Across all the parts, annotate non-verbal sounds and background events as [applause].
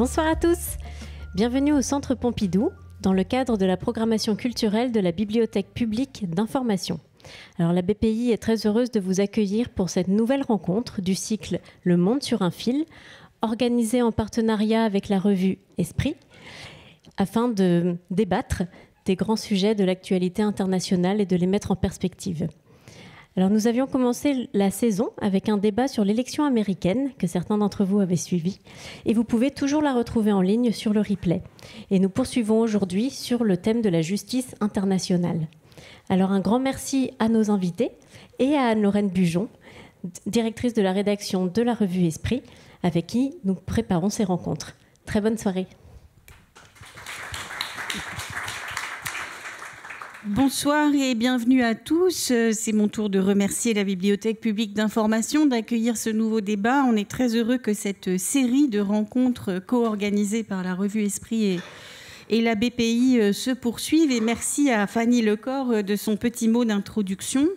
Bonsoir à tous. Bienvenue au Centre Pompidou dans le cadre de la programmation culturelle de la Bibliothèque publique d'information. Alors la BPI est très heureuse de vous accueillir pour cette nouvelle rencontre du cycle Le monde sur un fil, organisée en partenariat avec la revue Esprit, afin de débattre des grands sujets de l'actualité internationale et de les mettre en perspective. Alors nous avions commencé la saison avec un débat sur l'élection américaine que certains d'entre vous avaient suivi et vous pouvez toujours la retrouver en ligne sur le replay. Et nous poursuivons aujourd'hui sur le thème de la justice internationale. Alors un grand merci à nos invités et à Anne-Lorraine Bujon, directrice de la rédaction de la revue Esprit, avec qui nous préparons ces rencontres. Très bonne soirée. Bonsoir et bienvenue à tous. Euh, c'est mon tour de remercier la Bibliothèque publique d'information d'accueillir ce nouveau débat. On est très heureux que cette série de rencontres co-organisées par la revue Esprit et, la BPI euh, se poursuive. Et merci à Fanny Lecor euh, de son petit mot d'introduction.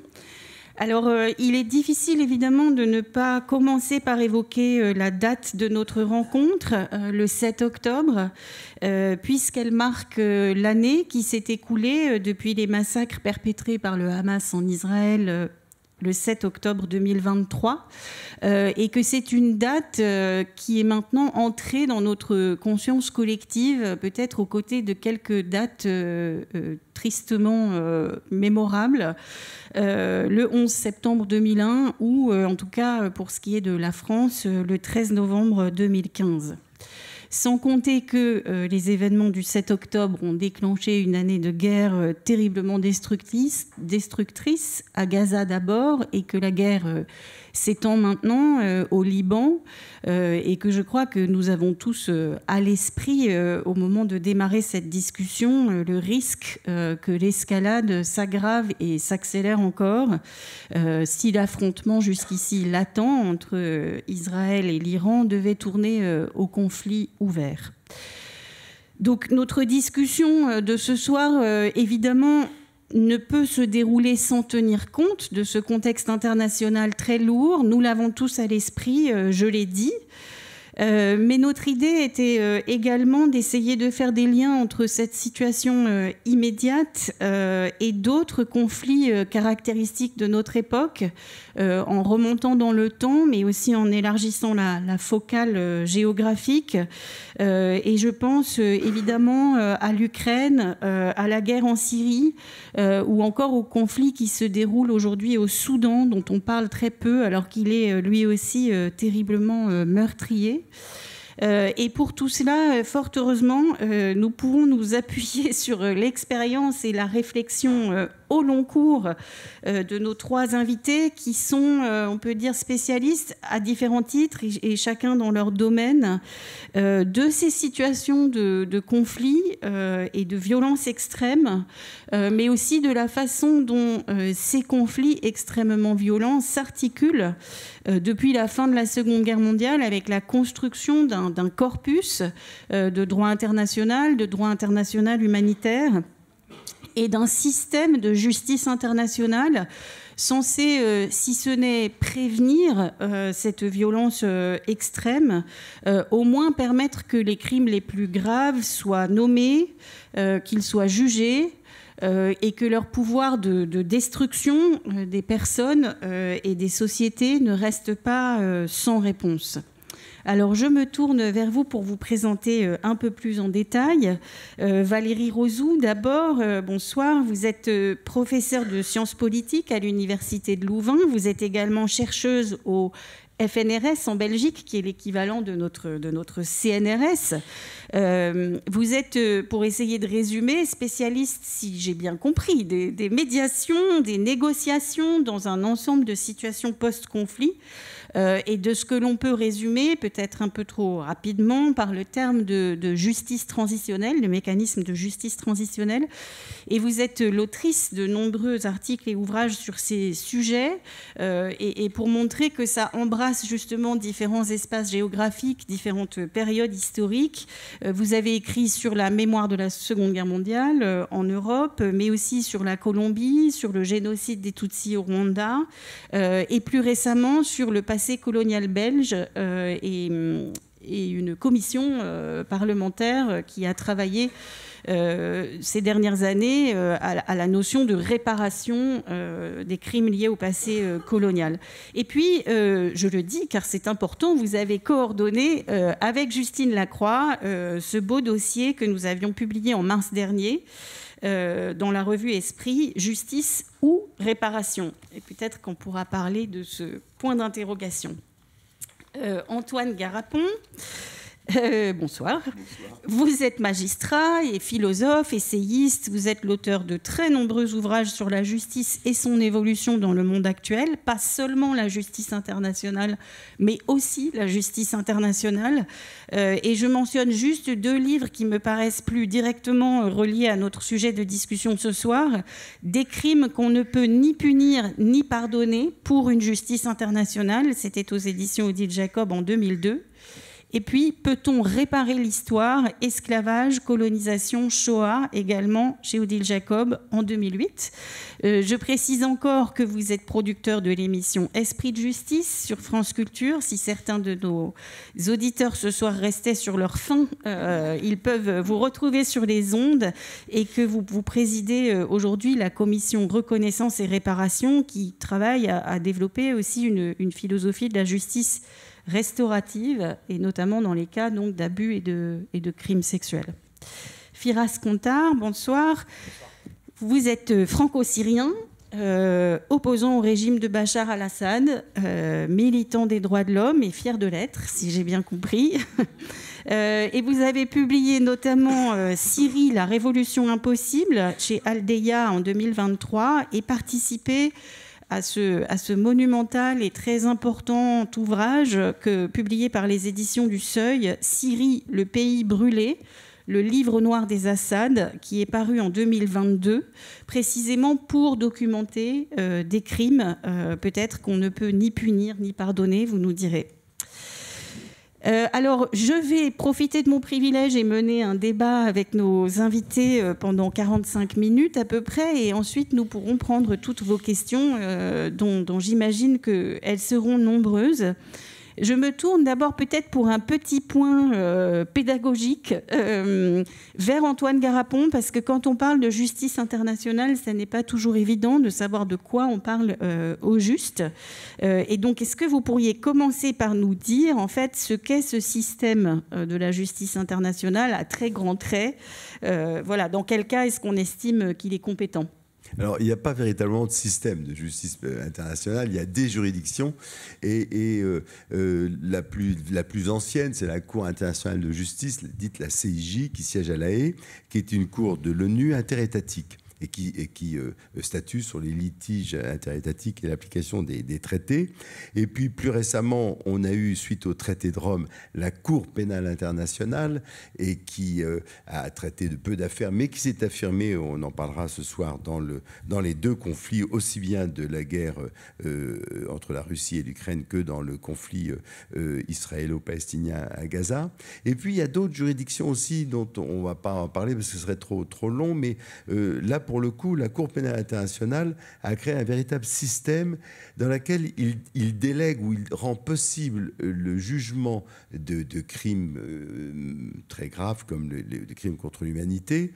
Alors, euh, il est difficile évidemment de ne pas commencer par évoquer euh, la date de notre rencontre, euh, le 7 octobre, puisqu'elle marque l'année qui s'est écoulée depuis les massacres perpétrés par le Hamas en Israël le 7 octobre 2023, euh, et que c'est une date euh, qui est maintenant entrée dans notre conscience collective, peut-être aux côtés de quelques dates euh, tristement mémorables. le 11 septembre 2001, ou en tout cas pour ce qui est de la France, le 13 novembre 2015 sans compter que euh, les événements du 7 octobre ont déclenché une année de guerre euh, terriblement destructrice, destructrice, à Gaza d'abord, et que la guerre euh, s'étend maintenant euh, au Liban euh, et que je crois que nous avons tous euh, à l'esprit au moment de démarrer cette discussion le risque que l'escalade s'aggrave et s'accélère encore si l'affrontement jusqu'ici latent entre Israël et l'Iran devait tourner au conflit ouvert. Donc notre discussion de ce soir, évidemment, ne peut se dérouler sans tenir compte de ce contexte international très lourd. Nous l'avons tous à l'esprit, euh, je l'ai dit. Euh, mais notre idée était euh, également d'essayer de faire des liens entre cette situation euh, immédiate et d'autres conflits caractéristiques de notre époque, en remontant dans le temps, mais aussi en élargissant la, la focale géographique. et je pense évidemment à l'Ukraine, à la guerre en Syrie, ou encore au conflit qui se déroule aujourd'hui au Soudan, dont on parle très peu, alors qu'il est lui aussi terriblement meurtrier. Euh, et pour tout cela, euh, fort heureusement, euh, nous pourrons nous appuyer [laughs] sur l'expérience et la réflexion au long cours euh, de nos trois invités qui sont, euh, on peut dire, spécialistes à différents titres et, chacun dans leur domaine euh, de ces situations de, conflits et de violences extrêmes, mais aussi de la façon dont ces conflits extrêmement violents s'articulent depuis la fin de la Seconde Guerre mondiale avec la construction d'un corpus de droit international, de droit international humanitaire et d'un système de justice internationale censé, euh, si ce n'est prévenir euh, cette violence euh, extrême, au moins permettre que les crimes les plus graves soient nommés, qu'ils soient jugés. et que leur pouvoir de destruction des personnes et des sociétés ne reste pas sans réponse. Alors je me tourne vers vous pour vous présenter euh, un peu plus en détail. Euh, Valérie Rosou, d'abord, euh, bonsoir. Vous êtes professeure de sciences politiques à l'Université de Louvain. Vous êtes également chercheuse au FNRS en Belgique, qui est l'équivalent de notre, CNRS. vous êtes, pour essayer de résumer, spécialiste, si j'ai bien compris, des, des, médiations, des négociations dans un ensemble de situations post-conflit. Euh, et de ce que l'on peut résumer, peut-être un peu trop rapidement, par le terme de, justice transitionnelle, le mécanisme de justice transitionnelle. Et vous êtes l'autrice de nombreux articles et ouvrages sur ces sujets, euh, et, pour montrer que ça embrasse justement différents espaces géographiques, différentes périodes historiques. Euh, vous avez écrit sur la mémoire de la Seconde Guerre mondiale en Europe, mais aussi sur la Colombie, sur le génocide des Tutsis au Rwanda, et plus récemment sur le passé colonial belge euh, et, une commission euh, parlementaire qui a travaillé euh, ces dernières années à, la notion de réparation des crimes liés au passé colonial. Et puis, je le dis car c'est important, vous avez coordonné avec Justine Lacroix ce beau dossier que nous avions publié en mars dernier. Euh, dans la revue Esprit, Justice ou réparation Et peut-être qu'on pourra parler de ce point d'interrogation. Euh, Antoine Garapon euh, bonsoir. Vous êtes magistrat et philosophe, essayiste. Vous êtes l'auteur de très nombreux ouvrages sur la justice et son évolution dans le monde actuel. Pas seulement la justice internationale, mais aussi la justice internationale. Euh, et je mentionne juste deux livres qui me paraissent plus directement reliés à notre sujet de discussion ce soir. Des crimes qu'on ne peut ni punir ni pardonner pour une justice internationale. C'était aux éditions Odile Jacob en 2002 et puis, peut-on réparer l'histoire Esclavage, colonisation, Shoah, également chez Odile Jacob en 2008. Euh, je précise encore que vous êtes producteur de l'émission Esprit de justice sur France Culture. Si certains de nos auditeurs ce soir restaient sur leur faim, euh, ils peuvent vous retrouver sur les ondes et que vous, vous présidez euh, aujourd'hui la commission reconnaissance et réparation qui travaille à, développer aussi une, une philosophie de la justice restaurative, et notamment dans les cas d'abus et de, et de crimes sexuels. Firas Kontar, bonsoir. Vous êtes euh, franco-syrien, euh, opposant au régime de Bachar al-Assad, euh, militant des droits de l'homme et fier de l'être, si j'ai bien compris. [laughs] et vous avez publié notamment Syrie, la révolution impossible chez Aldeia en 2023 et participé à ce, monumental et très important ouvrage que, publié par les éditions du Seuil, Syrie, le pays brûlé, le livre noir des Assad, qui est paru en 2022, précisément pour documenter euh, des crimes, euh, peut-être qu'on ne peut ni punir ni pardonner, vous nous direz. Euh, alors, je vais profiter de mon privilège et mener un débat avec nos invités euh, pendant 45 minutes à peu près, et ensuite nous pourrons prendre toutes vos questions, euh, dont j'imagine qu'elles seront nombreuses. Je me tourne d'abord peut-être pour un petit point euh, pédagogique euh, vers Antoine Garapon, parce que quand on parle de justice internationale, ce n'est pas toujours évident de savoir de quoi on parle euh, au juste. et donc, est-ce que vous pourriez commencer par nous dire, en fait, ce qu'est ce système de la justice internationale à très grands traits Voilà, dans quel cas est-ce qu'on estime qu'il est compétent alors, il n'y a pas véritablement de système de justice euh, internationale, il y a des juridictions, et, euh, euh, la, plus, ancienne, c'est la Cour internationale de justice, dite la CIJ, qui siège à La qui est une cour de l'ONU interétatique et qui, et qui euh, statue sur les litiges interétatiques et l'application des, traités. Et puis plus récemment, on a eu, suite au traité de Rome, la Cour pénale internationale et qui euh, a traité de peu d'affaires, mais qui s'est affirmée, on en parlera ce soir, dans, le, dans les deux conflits, aussi bien de la guerre euh, entre la Russie et l'Ukraine que dans le conflit israélo-palestinien à Gaza. Et puis il y a d'autres juridictions aussi dont on ne va pas en parler parce que ce serait trop, trop long, mais là, pour pour le coup, la Cour pénale internationale a créé un véritable système dans lequel il, délègue ou il rend possible euh, le jugement de, crimes euh, très graves comme les crimes contre l'humanité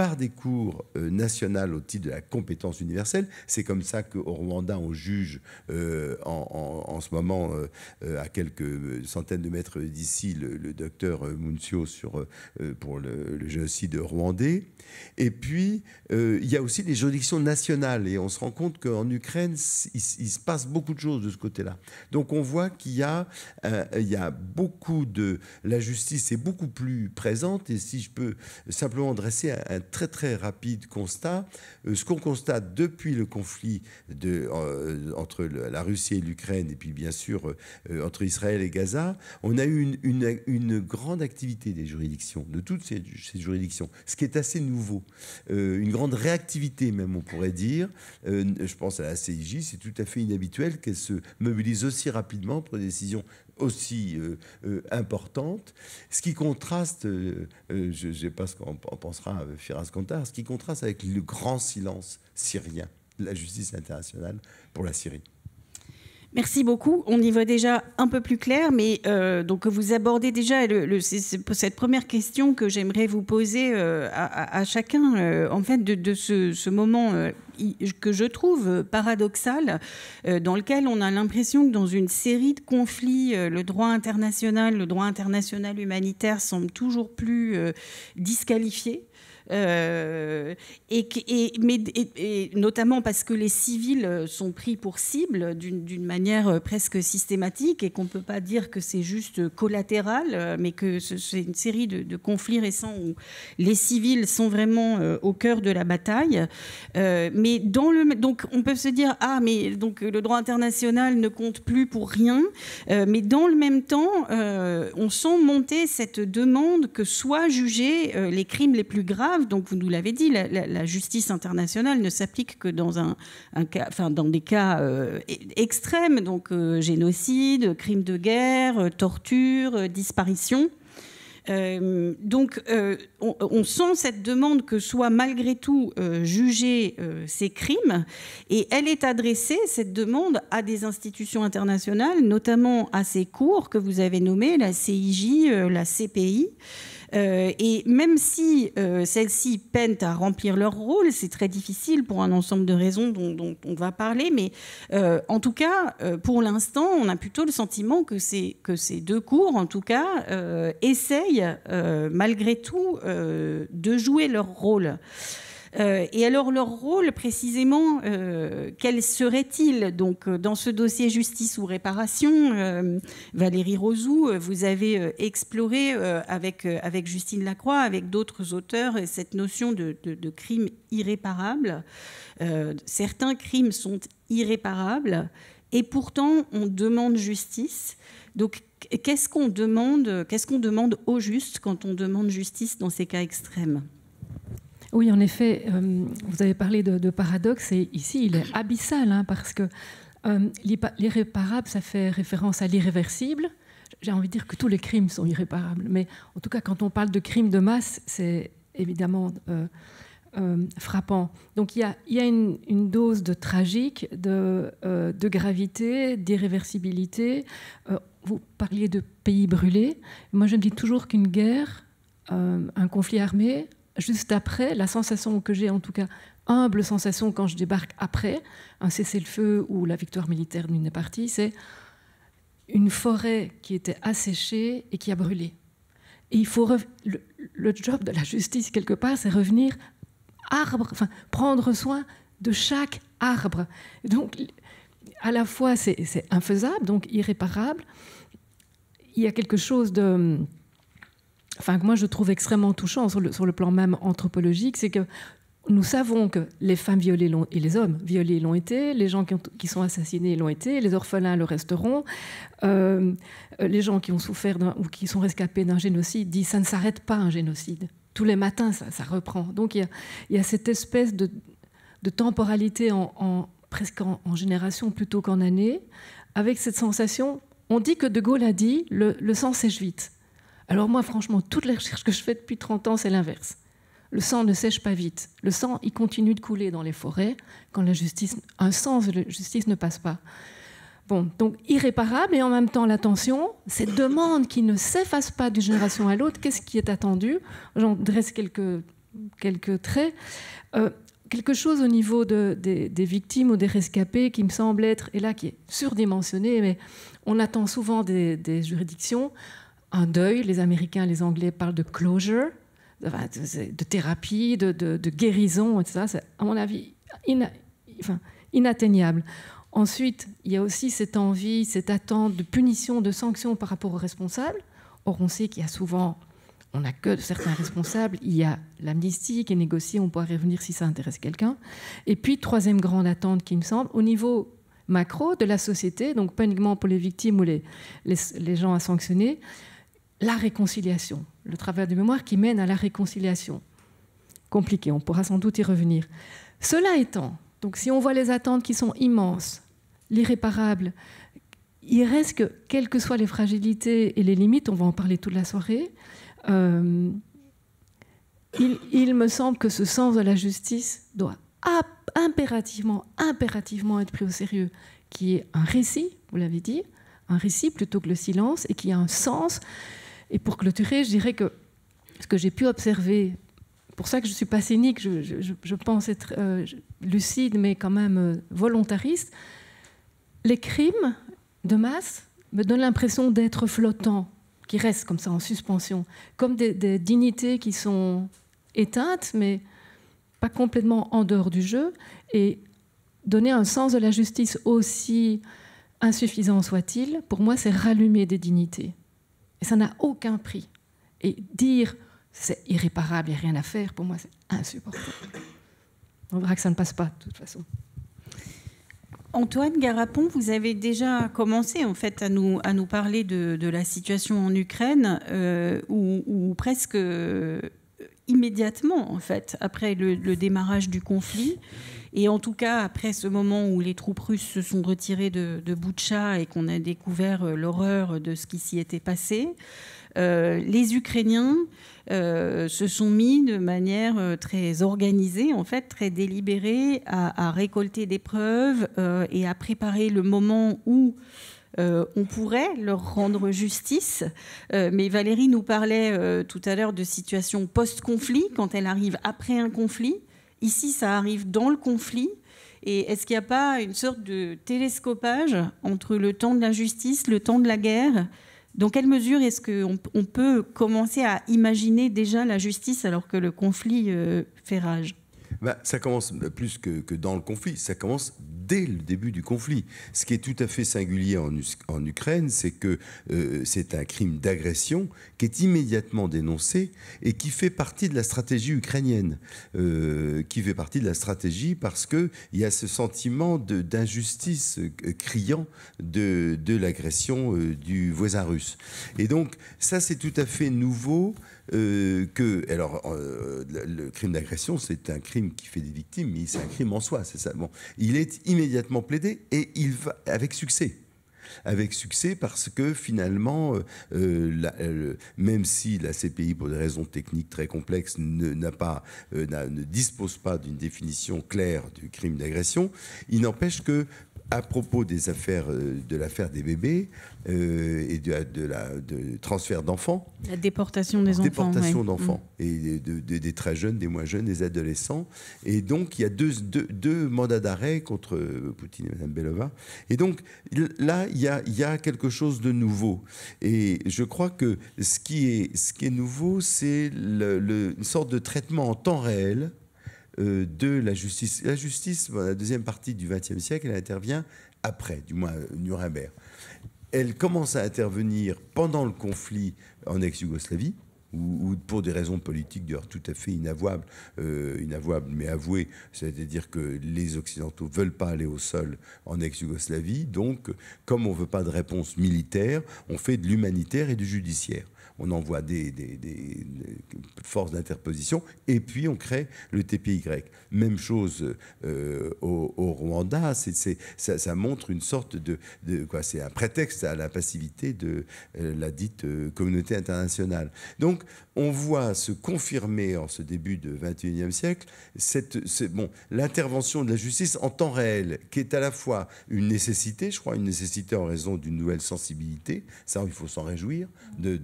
par des cours euh, nationales au titre de la compétence universelle. C'est comme ça qu'au Rwanda, on juge euh, en, en, ce moment, euh, à quelques centaines de mètres d'ici, le, docteur Muncio sur, pour le, le, génocide rwandais. Et puis, il y a aussi les juridictions nationales. Et on se rend compte qu'en Ukraine, il, se passe beaucoup de choses de ce côté-là. Donc on voit qu'il y, a, il y a beaucoup de... La justice est beaucoup plus présente. Et si je peux simplement dresser un, un très très rapide constat. Euh, ce qu'on constate depuis le conflit de, euh, entre la Russie et l'Ukraine, et puis bien sûr euh, entre Israël et Gaza, on a eu une, grande activité des juridictions, de toutes ces, ces juridictions, ce qui est assez nouveau. une grande réactivité même, on pourrait dire. je pense à la CIJ, c'est tout à fait inhabituel qu'elle se mobilise aussi rapidement pour des décisions aussi euh, euh, importante, ce qui contraste, euh, je ne sais pas ce qu'on pensera Firas Kantar, ce qui contraste avec le grand silence syrien, de la justice internationale pour la Syrie. Merci beaucoup. On y voit déjà un peu plus clair, mais euh, donc vous abordez déjà le, cette première question que j'aimerais vous poser euh, à, chacun, euh, en fait, de, ce, ce, moment que je trouve paradoxal, dans lequel on a l'impression que dans une série de conflits, le droit international, le droit international humanitaire semble toujours plus disqualifié euh, et, mais, et, notamment parce que les civils euh, sont pris pour cible d'une manière euh, presque systématique et qu'on ne peut pas dire que c'est juste collatéral, mais que c'est une série de, conflits récents où les civils sont vraiment au cœur de la bataille. mais dans le, donc on peut se dire ah mais donc le droit international ne compte plus pour rien, mais dans le même temps on sent monter cette demande que soient jugés les crimes les plus graves donc, vous nous l'avez dit, la, justice internationale ne s'applique que dans, un, dans des cas euh, e, extrêmes, donc euh, génocide, crimes de guerre, euh, torture, disparition. donc, on, sent cette demande que soient malgré tout jugés ces crimes, et elle est adressée, cette demande, à des institutions internationales, notamment à ces cours que vous avez nommés, la CIJ, la CPI. Euh, et même si euh, celles-ci peinent à remplir leur rôle, c'est très difficile pour un ensemble de raisons dont, on va parler, mais euh, en tout cas, pour l'instant, on a plutôt le sentiment que, que ces deux cours, en tout cas, essayent malgré tout de jouer leur rôle. Euh, et alors leur rôle précisément, euh, quel serait-il Donc euh, dans ce dossier justice ou réparation, Valérie Rosou, vous avez exploré avec, avec Justine Lacroix, avec d'autres auteurs, cette notion de, crime irréparable. certains crimes sont irréparables et pourtant on demande justice. Donc qu'est-ce qu'on demande, qu'est-ce qu'on demande au juste quand on demande justice dans ces cas extrêmes oui, en effet, euh, vous avez parlé de, paradoxe, et ici, il est abyssal, hein, parce que euh, l'irréparable, ça fait référence à l'irréversible. J'ai envie de dire que tous les crimes sont irréparables, mais en tout cas, quand on parle de crimes de masse, c'est évidemment euh, frappant. Donc il y a, une, dose de tragique, de, de gravité, d'irréversibilité. vous parliez de pays brûlés. Moi, je me dis toujours qu'une guerre, un conflit armé, juste après, la sensation que j'ai en tout cas, humble sensation quand je débarque après un cessez-le-feu ou la victoire militaire d'une partie, c'est une forêt qui était asséchée et qui a brûlé. Et il faut le, job de la justice quelque part, c'est revenir arbre, enfin prendre soin de chaque arbre. Donc à la fois c'est infaisable, donc irréparable. Il y a quelque chose de enfin que moi je trouve extrêmement touchant sur le, plan même anthropologique, c'est que nous savons que les femmes violées et les hommes violés l'ont été, les gens qui, sont assassinés l'ont été, les orphelins le resteront, euh, les gens qui ont souffert ou qui sont rescapés d'un génocide disent ça ne s'arrête pas un génocide. Tous les matins, ça, reprend. Donc il y, a, cette espèce de, temporalité en, presque en, génération plutôt qu'en année, avec cette sensation, on dit que De Gaulle a dit le sang sèche vite. Alors moi, franchement, toutes les recherches que je fais depuis 30 ans, c'est l'inverse. Le sang ne sèche pas vite. Le sang, il continue de couler dans les forêts quand la justice, un sens de justice ne passe pas. Bon, donc irréparable et en même temps l'attention, cette demande qui ne s'efface pas d'une génération à l'autre, qu'est-ce qui est attendu J'en dresse quelques, quelques traits. Euh, quelque chose au niveau des, victimes ou des rescapés qui me semble être, et là qui est surdimensionné, mais on attend souvent des juridictions un deuil. Les Américains, les Anglais parlent de closure, de, thérapie, de, guérison, etc. C'est, à mon avis, inatteignable. Ensuite, il y a aussi cette envie, cette attente de punition, de sanction par rapport aux responsables. Or, on sait qu'il y a souvent, on n'a que certains responsables, il y a l'amnistie qui est négociée, on pourra revenir si ça intéresse quelqu'un. Et puis, troisième grande attente qui me semble, au niveau macro de la société, donc pas uniquement pour les victimes ou les, les gens à sanctionner, la réconciliation, le travail de mémoire qui mène à la réconciliation. Compliqué, on pourra sans doute y revenir. Cela étant, donc si on voit les attentes qui sont immenses, l'irréparable, il reste que, quelles que soient les fragilités et les limites, on va en parler toute la soirée, euh, il, il, me semble que ce sens de la justice doit impérativement, impérativement être pris au sérieux, qui est un récit, vous l'avez dit, un récit plutôt que le silence, et qui a un sens et pour clôturer, je dirais que ce que j'ai pu observer, pour ça que je ne suis pas cynique, je, pense être euh, lucide, mais quand même euh, volontariste, les crimes de masse me donnent l'impression d'être flottants, qui restent comme ça en suspension, comme des, des dignités qui sont éteintes, mais pas complètement en dehors du jeu, et donner un sens de la justice aussi insuffisant soit-il, pour moi, c'est rallumer des dignités. Et ça n'a aucun prix. Et dire c'est irréparable, il n'y a rien à faire, pour moi, c'est insupportable. On verra que ça ne passe pas, de toute façon. Antoine Garapon, vous avez déjà commencé en fait à nous, à nous parler de, la situation en Ukraine, euh, ou presque euh, immédiatement en fait après le, le démarrage du conflit, et en tout cas, après ce moment où les troupes russes se sont retirées de, de et qu'on a découvert euh, l'horreur de ce qui s'y était passé, euh, les Ukrainiens euh, se sont mis de manière très organisée, en fait, très délibérée, à, récolter des preuves et à préparer le moment où on pourrait leur rendre justice. mais Valérie nous parlait tout à l'heure de situation post-conflit, quand elle arrive après un conflit. Ici, ça arrive dans le conflit. Et est-ce qu'il n'y a pas une sorte de télescopage entre le temps de la justice, le temps de la guerre Dans quelle mesure est-ce qu'on peut commencer à imaginer déjà la justice alors que le conflit euh, fait rage bah, ça commence plus que, dans le conflit, ça commence dès le début du conflit. Ce qui est tout à fait singulier en, Ukraine, c'est que euh, c'est un crime d'agression qui est immédiatement dénoncé et qui fait partie de la stratégie ukrainienne, euh, qui fait partie de la stratégie parce qu'il y a ce sentiment d'injustice euh, criant de, l'agression du voisin russe. Et donc ça, c'est tout à fait nouveau. Euh, que, alors, euh, le crime d'agression, c'est un crime qui fait des victimes, mais c'est un crime en soi, c'est ça. Bon, il est immédiatement plaidé et il va avec succès avec succès parce que finalement, euh, même si la CPI, pour des raisons techniques très complexes, pas, ne dispose pas d'une définition claire du crime d'agression, il n'empêche que à propos des affaires, euh, de l'affaire des bébés euh, et de, la transfert d'enfants. La déportation des enfants. Déportation d'enfants mm. et des très jeunes, des moins jeunes, des adolescents. Et donc il y a deux, mandats d'arrêt contre Poutine et Mme Belova. Et donc là il y a, quelque chose de nouveau. Et je crois que ce qui est, ce qui est nouveau, c'est une sorte de traitement en temps réel euh, de la justice. La justice, la deuxième partie du XXe siècle, elle intervient après, du moins euh, Nuremberg. Elle commence à intervenir pendant le conflit en ex-Yougoslavie, ou, pour des raisons politiques d'ailleurs tout à fait inavouables, euh, inavouables mais avouées, c'est-à-dire que les Occidentaux ne veulent pas aller au sol en ex-Yougoslavie, donc comme on ne veut pas de réponse militaire, on fait de l'humanitaire et du judiciaire on envoie des, forces d'interposition, et puis on crée le TPY. Même chose euh, au, Rwanda, ça, montre une sorte de... quoi C'est un prétexte à la passivité de euh, la dite euh, communauté internationale. Donc on voit se confirmer en ce début de 21e siècle cette, bon, l'intervention de la justice en temps réel, qui est à la fois une nécessité, je crois, une nécessité en raison d'une nouvelle sensibilité, ça il faut s'en réjouir, de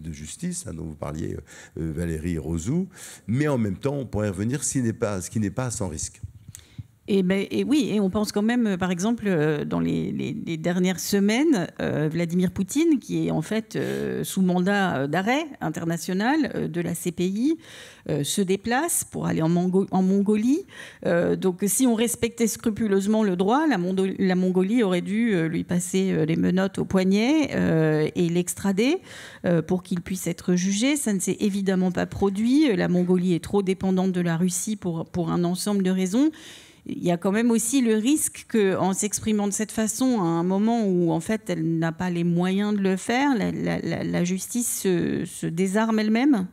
de justice, hein, dont vous parliez, euh, euh, Valérie Rosou. Mais en même temps, on pourrait revenir ce qui n'est pas, pas sans risque. Ben, et, oui, et on pense quand même, euh, par exemple, euh, dans les, dernières semaines, euh, Vladimir Poutine, qui est en fait sous mandat d'arrêt international de la CPI, se déplace pour aller en, Mongolie. donc si on respectait scrupuleusement le droit, la, Mongolie aurait dû lui passer les menottes au poignet et l'extrader pour qu'il puisse être jugé. Ça ne s'est évidemment pas produit. La Mongolie est trop dépendante de la Russie pour un ensemble de raisons il y a quand même aussi le risque que, en s'exprimant de cette façon, à un moment où en fait elle n'a pas les moyens de le faire, la, justice se, désarme elle-même.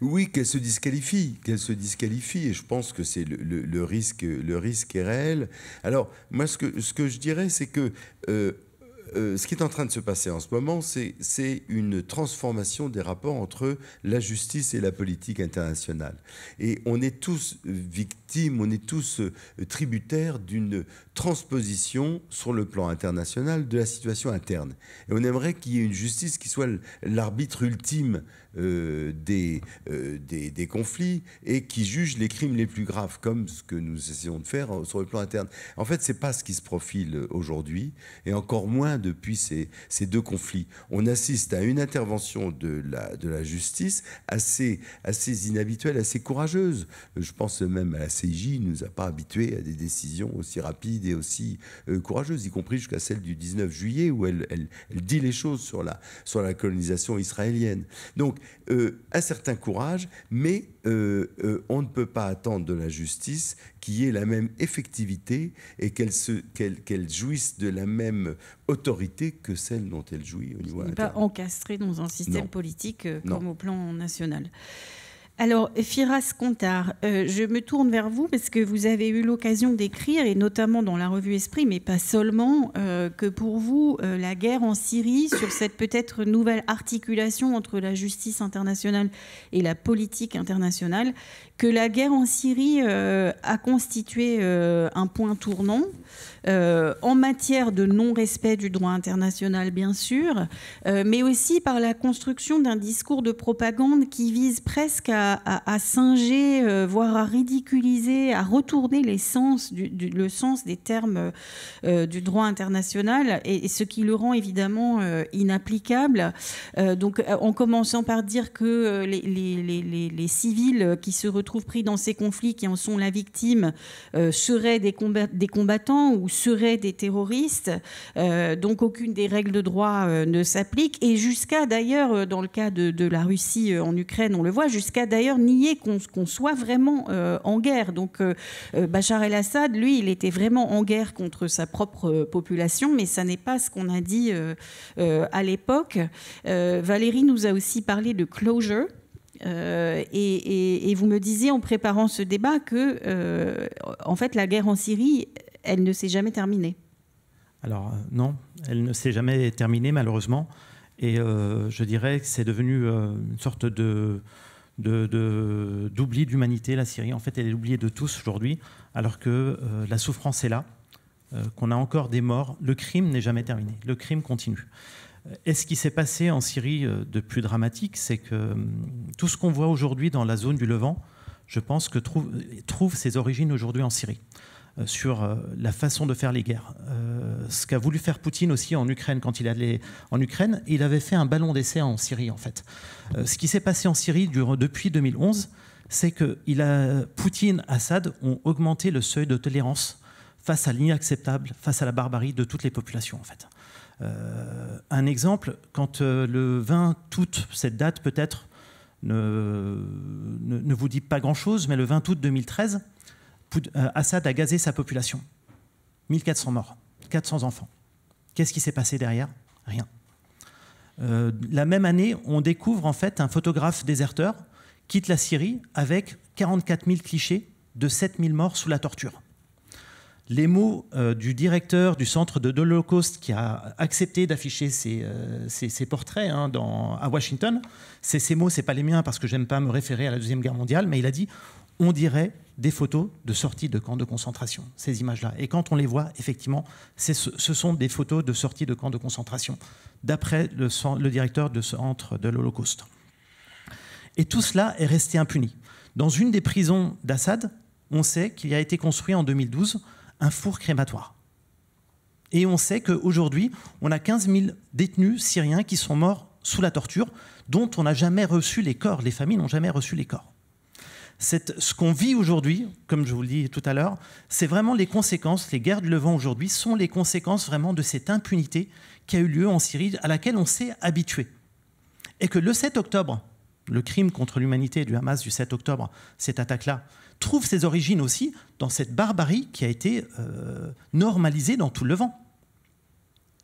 Oui, qu'elle se disqualifie, qu'elle se disqualifie, et je pense que c'est le, risque, le risque est réel. Alors moi, ce que, ce que je dirais, c'est que euh, euh, ce qui est en train de se passer en ce moment, c'est une transformation des rapports entre la justice et la politique internationale. Et on est tous victimes on est tous euh, tributaires d'une transposition sur le plan international de la situation interne. Et on aimerait qu'il y ait une justice qui soit l'arbitre ultime euh, euh, des, des, conflits et qui juge les crimes les plus graves, comme ce que nous essayons de faire sur le plan interne. En fait, c'est pas ce qui se profile aujourd'hui, et encore moins depuis ces, ces, deux conflits. On assiste à une intervention de la, de la justice assez, assez inhabituelle, assez courageuse. Je pense même à la CIJ ne nous a pas habitués à des décisions aussi rapides et aussi euh, courageuses, y compris jusqu'à celle du 19 juillet où elle, elle, dit les choses sur la, sur la colonisation israélienne. Donc, euh, un certain courage, mais euh, on ne peut pas attendre de la justice qui ait la même effectivité et qu'elle jouisse de la même autorité que celle dont elle jouit au niveau international. Pas encastrée dans un système politique comme au plan national. Alors, Firas Contard, euh, je me tourne vers vous parce que vous avez eu l'occasion d'écrire, et notamment dans la revue Esprit, mais pas seulement, euh, que pour vous, euh, la guerre en Syrie, sur cette peut-être nouvelle articulation entre la justice internationale et la politique internationale, que la guerre en Syrie euh, a constitué euh, un point tournant euh, en matière de non-respect du droit international, bien sûr, mais aussi par la construction d'un discours de propagande qui vise presque à, singer, voire à ridiculiser, à retourner les du, le sens des termes du droit international, et, ce qui le rend évidemment inapplicable. donc, en commençant par dire que les civils qui se retrouvent pris dans ces conflits qui en sont la victime euh, seraient des, combattants ou seraient des terroristes. Euh, donc aucune des règles de droit euh, ne s'applique. Et jusqu'à d'ailleurs, dans le cas de, la Russie en Ukraine, on le voit, jusqu'à d'ailleurs nier qu'on soit vraiment en guerre. Donc Bachar el-Assad, lui, il était vraiment en guerre contre sa propre population, mais ça n'est pas ce qu'on a dit à l'époque. Valérie nous a aussi parlé de closure. Euh, et, vous me disiez en préparant ce débat que, euh, en fait, la guerre en Syrie, elle ne s'est jamais terminée. Alors euh, non, elle ne s'est jamais terminée malheureusement. Et je dirais que c'est devenu une sorte de d'oubli d'humanité la Syrie. En fait, elle est oubliée de tous aujourd'hui, alors que la souffrance est là, qu'on a encore des morts. Le crime n'est jamais terminé, le crime continue. Et ce qui s'est passé en Syrie euh, de plus dramatique, c'est que hum, tout ce qu'on voit aujourd'hui dans la zone du Levant, je pense que trouve, trouve ses origines aujourd'hui en Syrie, euh, sur euh, la façon de faire les guerres. Ce qu'a voulu faire Poutine aussi en Ukraine, quand il allait en Ukraine, il avait fait un ballon d'essai en Syrie, en fait. Ce qui s'est passé en Syrie depuis 2011, c'est que il a, Poutine, Assad ont augmenté le seuil de tolérance face à l'inacceptable, face à la barbarie de toutes les populations, en fait. Euh, un exemple, quand euh, le 20 août, cette date peut-être ne, ne, vous dit pas grand-chose, mais le 20 août 2013, euh, Assad a gazé sa population. 1400 morts, 400 enfants. Qu'est-ce qui s'est passé derrière Rien. la même année, on découvre en fait un photographe déserteur quitte la Syrie avec 44 000 clichés de 7 000 morts sous la torture les mots euh, du directeur du centre de l'Holocauste qui a accepté d'afficher ses, euh, portraits hein, à Washington, ces mots, c'est pas les miens parce que j'aime pas me référer à la Deuxième Guerre mondiale, mais il a dit on dirait des photos de sortie de camps de concentration, ces images-là. Et quand on les voit, effectivement, ce, sont des photos de sortie de camps de concentration, d'après le, le, directeur de centre de l'Holocauste. Et tout cela est resté impuni. Dans une des prisons d'Assad, on sait qu'il a été construit en 2012 un four crématoire. Et on sait qu'aujourd'hui, on a 15 000 détenus syriens qui sont morts sous la torture, dont on n'a jamais reçu les corps, les familles n'ont jamais reçu les corps. ce qu'on vit aujourd'hui, comme je vous le dis tout à l'heure, c'est vraiment les conséquences, les guerres du Levant aujourd'hui sont les conséquences vraiment de cette impunité qui a eu lieu en Syrie, à laquelle on s'est habitué. Et que le 7 octobre, le crime contre l'humanité du Hamas du 7 octobre, cette attaque-là, trouve ses origines aussi dans cette barbarie qui a été euh, normalisée dans tout le Levant.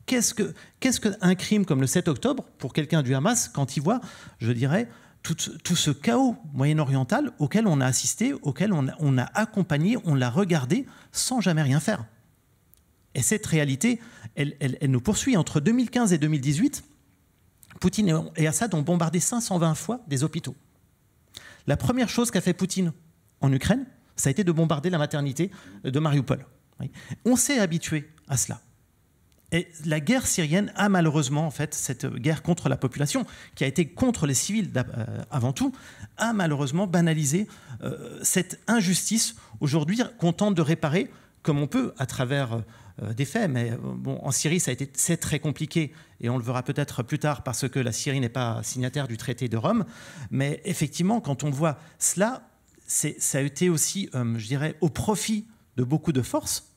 Qu'est-ce qu'un crime comme le 7 octobre pour quelqu'un du Hamas quand il voit, je dirais, tout, ce chaos moyen-oriental auquel on a assisté, auquel on a, accompagné, on l'a regardé sans jamais rien faire Et cette réalité, elle nous poursuit. Entre 2015 et 2018, Poutine et Assad ont bombardé 520 fois des hôpitaux. La première chose qu'a fait Poutine en Ukraine, ça a été de bombarder la maternité de Mariupol. On s'est habitué à cela. Et la guerre syrienne a malheureusement, en fait, cette guerre contre la population, qui a été contre les civils euh, avant tout, a malheureusement banalisé euh, cette injustice aujourd'hui qu'on tente de réparer comme on peut à travers euh, des faits. Mais bon, en Syrie, ça a été c'est très compliqué, et on le verra peut-être plus tard parce que la Syrie n'est pas signataire du traité de Rome. Mais effectivement, quand on voit cela, ça a été aussi, euh, je dirais, au profit de beaucoup de forces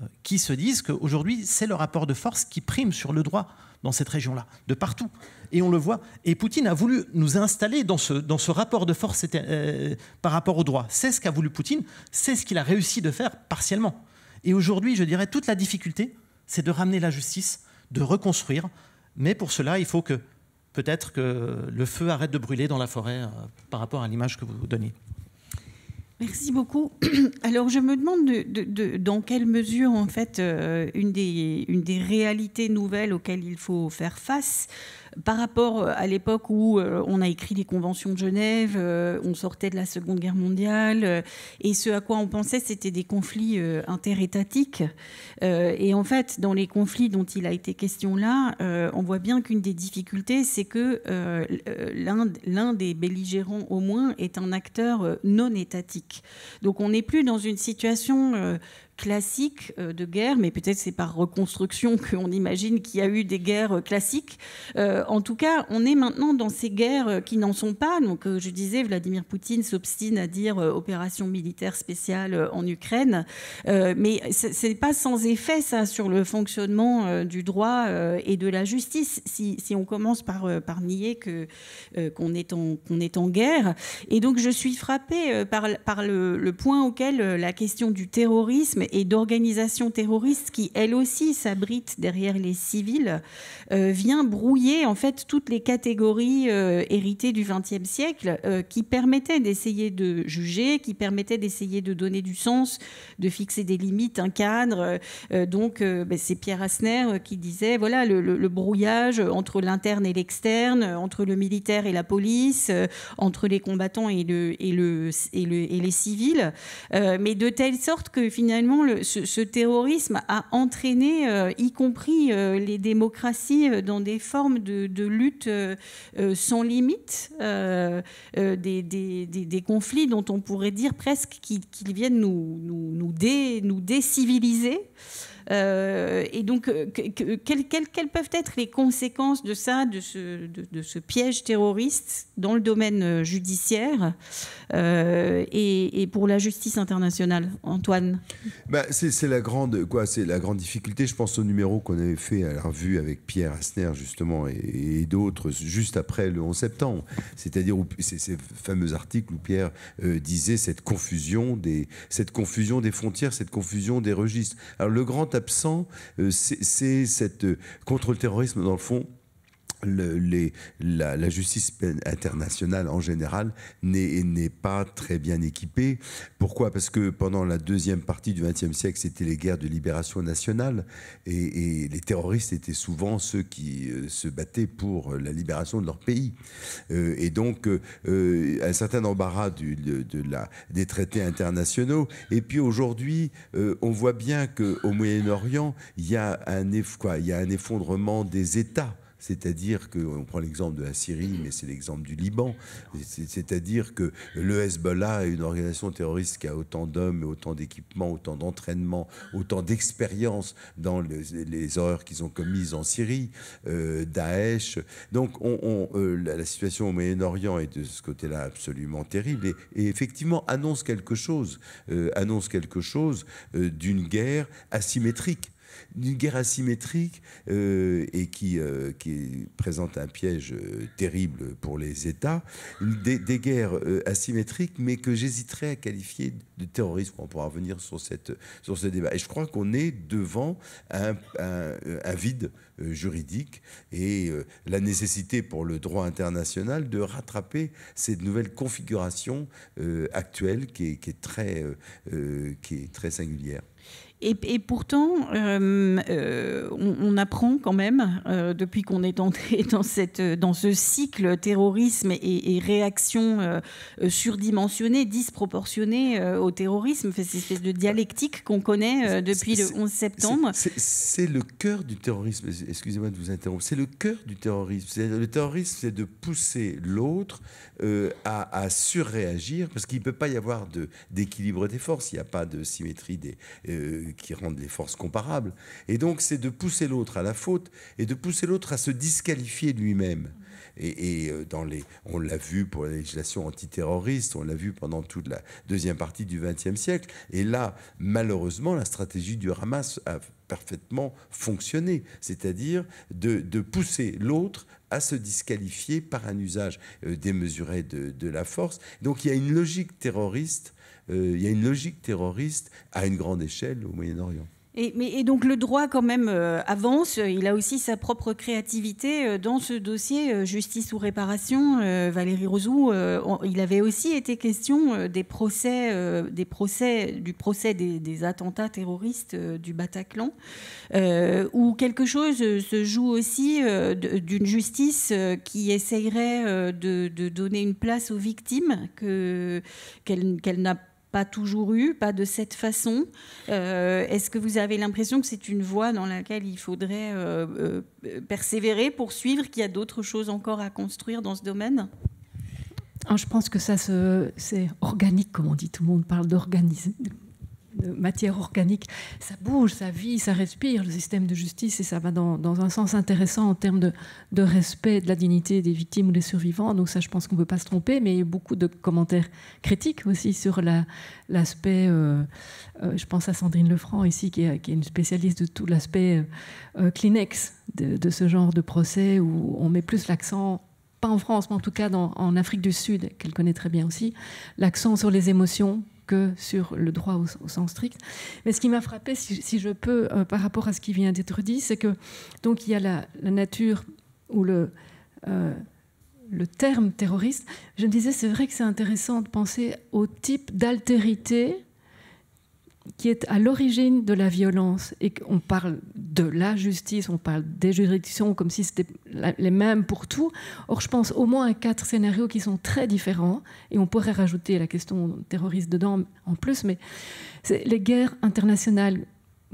euh, qui se disent qu'aujourd'hui, c'est le rapport de force qui prime sur le droit dans cette région-là, de partout. Et on le voit. Et Poutine a voulu nous installer dans ce, rapport de force euh, par rapport au droit. C'est ce qu'a voulu Poutine, c'est ce qu'il a réussi de faire partiellement. Et aujourd'hui, je dirais, toute la difficulté, c'est de ramener la justice, de reconstruire. Mais pour cela, il faut que peut-être que le feu arrête de brûler dans la forêt par rapport à l'image que vous donnez. Merci beaucoup. [clears throat] Alors, je me demande de, dans quelle mesure, en fait, euh, une, des, une, des, réalités nouvelles auxquelles il faut faire face par rapport euh, à l'époque où euh, on a écrit les conventions de Genève, euh, on sortait de la Seconde Guerre mondiale, et ce à quoi on pensait, c'était des conflits interétatiques. et en fait, dans les conflits dont il a été question là, on voit bien qu'une des difficultés, c'est que l'un des belligérants, au moins, est un acteur non étatique. Donc on n'est plus dans une situation classique euh, de guerre, mais peut-être c'est par reconstruction [laughs] qu'on imagine qu'il y a eu des guerres euh, classiques. Euh, en tout cas, on est maintenant dans ces guerres qui n'en sont pas. Donc, je disais, Vladimir Poutine s'obstine à dire opération militaire spéciale en Ukraine, mais mais c'est pas sans effet ça sur le fonctionnement du droit et de la justice. Si, on commence par, nier qu'on est en guerre, et donc je suis frappée par le point auquel la question du terrorisme et d'organisations terroristes qui, elles aussi, s'abritent derrière les civils, euh, vient brouiller en fait toutes les catégories euh, héritées du XXe siècle euh, qui permettaient d'essayer de juger, qui permettaient d'essayer de donner du sens, de fixer des limites, un cadre. donc, ben, c'est Pierre Asner qui disait voilà le, brouillage entre l'interne et l'externe, entre le militaire et la police, entre les combattants et, le, et, et les civils, mais de telle sorte que finalement ce, terrorisme a entraîné, euh, y compris euh, les démocraties, euh, dans des formes de, lutte sans limite, des, conflits dont on pourrait dire presque qu'ils viennent nous déciviliser. Euh, et donc, euh, quelles, peuvent être les conséquences de ça, de ce, de, ce piège terroriste dans le domaine euh, judiciaire et, pour la justice internationale, Antoine bah, C'est la grande quoi C'est la grande difficulté. Je pense au numéro qu'on avait fait à la revue avec Pierre Asner justement et, d'autres juste après le 11 septembre. C'est-à-dire ces, ces fameux articles où Pierre disait cette confusion des cette confusion des frontières, cette confusion des registres. Alors le grand absent, euh, c'est cette euh, contre le terrorisme dans le fond la, justice internationale en général n'est pas très bien équipée. Pourquoi Parce que pendant la deuxième partie du XXe siècle, c'était les guerres de libération nationale et, les terroristes étaient souvent ceux qui euh, se battaient pour la libération de leur pays. Euh, et donc, euh, un certain embarras de, des traités internationaux. Et puis aujourd'hui, on voit bien qu'au Moyen-Orient, il y a un effondrement des États. C'est-à-dire que' qu'on prend l'exemple de la Syrie, mais c'est l'exemple du Liban. C'est-à-dire que le Hezbollah est une organisation terroriste qui a autant d'hommes, autant d'équipements, autant d'entraînement, autant d'expérience dans les, horreurs qu'ils ont commises en Syrie, euh, Daesh. Donc euh, la, situation au Moyen-Orient est de ce côté-là absolument terrible et, effectivement annonce quelque chose, euh, annonce quelque chose euh, d'une guerre asymétrique d'une guerre asymétrique euh, et euh, qui, présente un piège euh, terrible pour les États, des, guerres asymétriques, mais que j'hésiterais à qualifier de terrorisme. On pourra revenir sur, cette, sur ce débat. Et je crois qu'on est devant un, vide juridique et la nécessité pour le droit international de rattraper cette nouvelle configuration actuelle qui qui est très singulière. Et, pourtant, euh, euh, on, apprend quand même, euh, depuis qu'on est entré [laughs] dans, cette, dans ce cycle terrorisme et, réaction surdimensionnée, disproportionnée au terrorisme, cette espèce de dialectique qu'on connaît depuis le 11 septembre. C'est le cœur du terrorisme, excusez-moi de vous interrompre, c'est le cœur du terrorisme. Le terrorisme, c'est de pousser l'autre à, surréagir, parce qu'il ne peut pas y avoir d'équilibre des forces, il n'y a pas de symétrie des... Euh, qui rendent les forces comparables. Et donc, c'est de pousser l'autre à la faute et de pousser l'autre à se disqualifier lui-même. Et, euh, dans les, on l'a vu pour la législation antiterroriste, on l'a vu pendant toute la deuxième partie du XXe siècle. Et là, malheureusement, la stratégie du Hamas a parfaitement fonctionné, c'est-à-dire de, pousser l'autre à se disqualifier par un usage euh, démesuré de la force. Donc il y a une logique terroriste euh, il y a une logique terroriste à une grande échelle au Moyen-Orient. Et, mais, donc le droit quand même euh, avance, il a aussi sa propre créativité euh, dans ce dossier justice ou réparation. Valérie Rosou, il avait aussi été question des procès, des procès, du procès des, attentats terroristes du Bataclan, où quelque chose se joue aussi d'une justice qui essayerait de, donner une place aux victimes qu'elle, qu'elle n'a pas pas toujours eu, pas de cette façon. Euh, est-ce que vous avez l'impression que c'est une voie dans laquelle il faudrait euh, euh, persévérer, poursuivre, qu'il y a d'autres choses encore à construire dans ce domaine ah, je pense que ça, c'est organique, comme on dit, tout le monde parle d'organisme matière organique, ça bouge, ça vit, ça respire le système de justice et ça va dans, un sens intéressant en termes de, respect de la dignité des victimes ou des survivants. Donc ça, je pense qu'on ne peut pas se tromper, mais il y a beaucoup de commentaires critiques aussi sur l'aspect, la, euh, euh, je pense à Sandrine Lefranc ici, qui est, une spécialiste de tout l'aspect clinex euh, Kleenex de, ce genre de procès où on met plus l'accent pas en France, mais en tout cas en Afrique du Sud, qu'elle connaît très bien aussi, l'accent sur les émotions, que sur le droit au, sens strict. Mais ce qui m'a frappé, si, je peux, euh, par rapport à ce qui vient d'être dit, c'est que donc il y a la, nature ou le euh, le terme terroriste, je me disais, c'est vrai que c'est intéressant de penser au type d'altérité qui est à l'origine de la violence et qu'on parle de la justice, on parle des juridictions comme si c'était les mêmes pour tout. Or, je pense au moins à quatre scénarios qui sont très différents et on pourrait rajouter la question terroriste dedans en plus, mais c'est les guerres internationales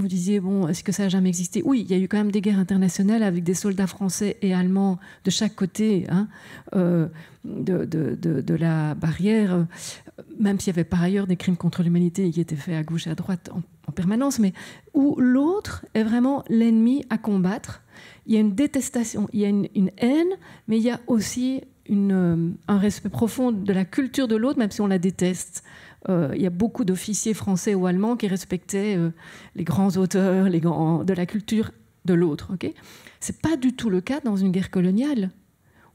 vous disiez, bon, est-ce que ça a jamais existé Oui, il y a eu quand même des guerres internationales avec des soldats français et allemands de chaque côté hein, euh, de, la barrière, euh, même s'il y avait par ailleurs des crimes contre l'humanité qui étaient faits à gauche et à droite en, permanence, mais où l'autre est vraiment l'ennemi à combattre. Il y a une détestation, il y a une, haine, mais il y a aussi une, euh, un respect profond de la culture de l'autre, même si on la déteste. Euh, il y a beaucoup d'officiers français ou allemands qui respectaient euh, les grands auteurs les grands, de la culture de l'autre. Ok c'est pas du tout le cas dans une guerre coloniale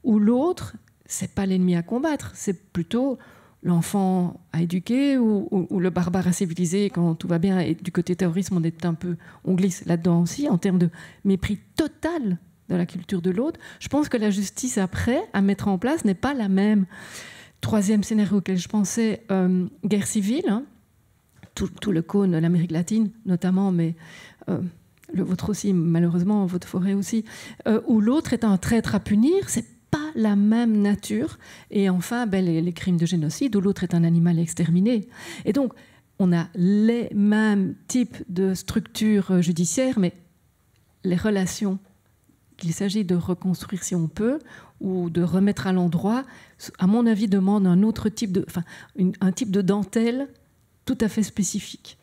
où l'autre c'est pas l'ennemi à combattre, c'est plutôt l'enfant à éduquer ou, le barbare à civiliser quand tout va bien. Et du côté terrorisme, on est un peu, on glisse là-dedans aussi en termes de mépris total de la culture de l'autre. Je pense que la justice après à mettre en place n'est pas la même. Troisième scénario auquel je pensais, euh, guerre civile. Hein. Tout, le cône, l'Amérique latine notamment, mais euh, le vôtre aussi, malheureusement, votre forêt aussi, euh, où l'autre est un traître à punir, c'est pas la même nature. Et enfin, ben, les, les, crimes de génocide, où l'autre est un animal exterminé. Et donc, on a les mêmes types de structures judiciaires, mais les relations qu'il s'agit de reconstruire, si on peut, ou de remettre à l'endroit, à mon avis, demande un autre type de, un type de dentelle tout à fait spécifique.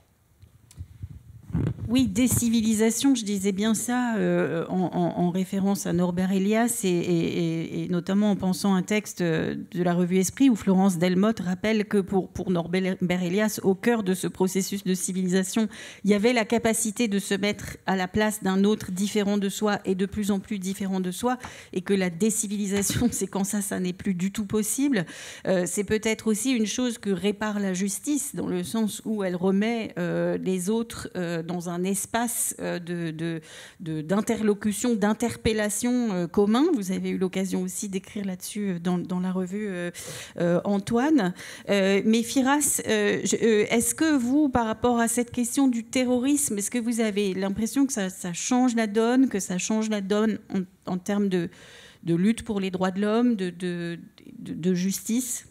Oui, décivilisation, je disais bien ça euh, en, référence à Norbert Elias et, notamment en pensant à un texte euh, de la revue Esprit où Florence Delmotte rappelle que pour, Norbert Elias, au cœur de ce processus de civilisation, il y avait la capacité de se mettre à la place d'un autre différent de soi et de plus en plus différent de soi et que la décivilisation, [laughs] c'est quand ça, ça n'est plus du tout possible. Euh, c'est peut-être aussi une chose que répare la justice dans le sens où elle remet les autres dans un espace euh, d'interlocution, de, d'interpellation euh, commun. Vous avez eu l'occasion aussi d'écrire là-dessus euh, dans, la revue Antoine. mais Firas, est-ce que vous, par rapport à cette question du terrorisme, est-ce que vous avez l'impression que ça, change la donne, que ça change la donne en, termes de, lutte pour les droits de l'homme, de, de, justice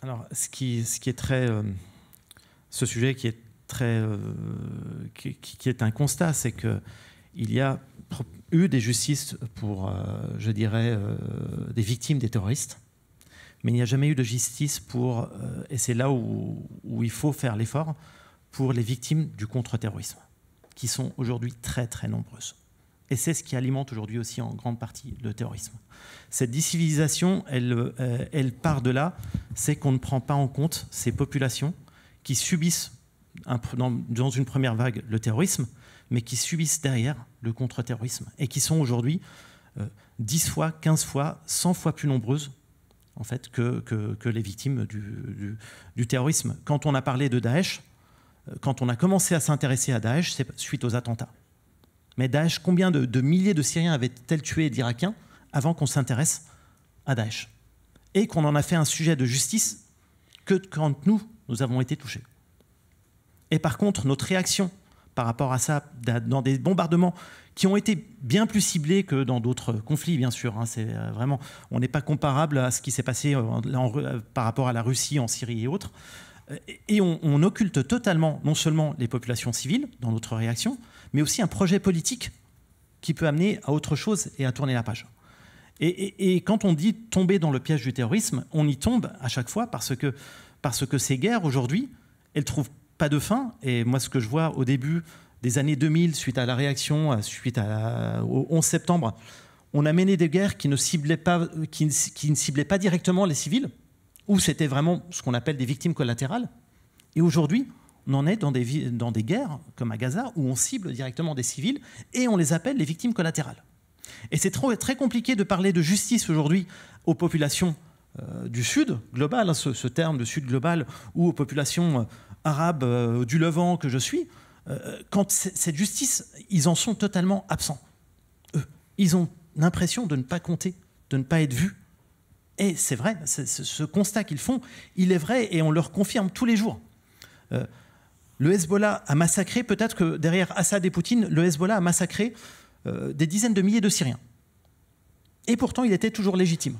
Alors, ce qui, ce qui est très. ce sujet qui est très, euh, qui, est un constat, c'est que il y a eu des justices pour, euh, je dirais, euh, des victimes des terroristes, mais il n'y a jamais eu de justice pour, et c'est là où, il faut faire l'effort, pour les victimes du contre-terrorisme, qui sont aujourd'hui très très nombreuses. Et c'est ce qui alimente aujourd'hui aussi en grande partie le terrorisme. Cette décivilisation, elle, elle part de là, c'est qu'on ne prend pas en compte ces populations qui subissent dans, une première vague le terrorisme, mais qui subissent derrière le contre-terrorisme et qui sont aujourd'hui 10 euh, fois, 15 fois, 100 fois plus nombreuses en fait, que, les victimes du, terrorisme. Quand on a parlé de Daesh, euh, quand on a commencé à s'intéresser à Daesh, c'est suite aux attentats. Mais Daesh, combien de, de milliers de Syriens avaient-elles tué d'Irakiens avant qu'on s'intéresse à Daesh Et qu'on en a fait un sujet de justice que quand nous, nous avons été touchés. Et par contre, notre réaction par rapport à ça, dans des bombardements qui ont été bien plus ciblés que dans d'autres conflits, bien sûr. Hein, c'est euh, vraiment, on n'est pas comparable à ce qui s'est passé euh, euh, par rapport à la Russie, en Syrie et autres. Et on, occulte totalement non seulement les populations civiles dans notre réaction, mais aussi un projet politique qui peut amener à autre chose et à tourner la page. Et, quand on dit tomber dans le piège du terrorisme, on y tombe à chaque fois parce que, parce que ces guerres aujourd'hui, elles trouvent pas de fin. Et moi, ce que je vois au début des années 2000, suite à la réaction, euh, suite à, au 11 septembre, on a mené des guerres qui ne ciblaient pas, qui, ne ciblaient pas directement les civils, où c'était vraiment ce qu'on appelle des victimes collatérales. Et aujourd'hui, on en est dans des, dans des guerres, comme à Gaza, où on cible directement des civils et on les appelle les victimes collatérales. Et c'est très compliqué de parler de justice aujourd'hui aux populations euh, du Sud global, hein, ce, ce, terme de Sud global, ou aux populations euh, arabe euh, du Levant que je suis, euh, quand cette justice, ils en sont totalement absents. ils ont l'impression de ne pas compter, de ne pas être vus. Et c'est vrai, ce constat qu'ils font, il est vrai et on leur confirme tous les jours. Euh, le Hezbollah a massacré, peut-être que derrière Assad et Poutine, le Hezbollah a massacré des dizaines de milliers de Syriens. Et pourtant, il était toujours légitime.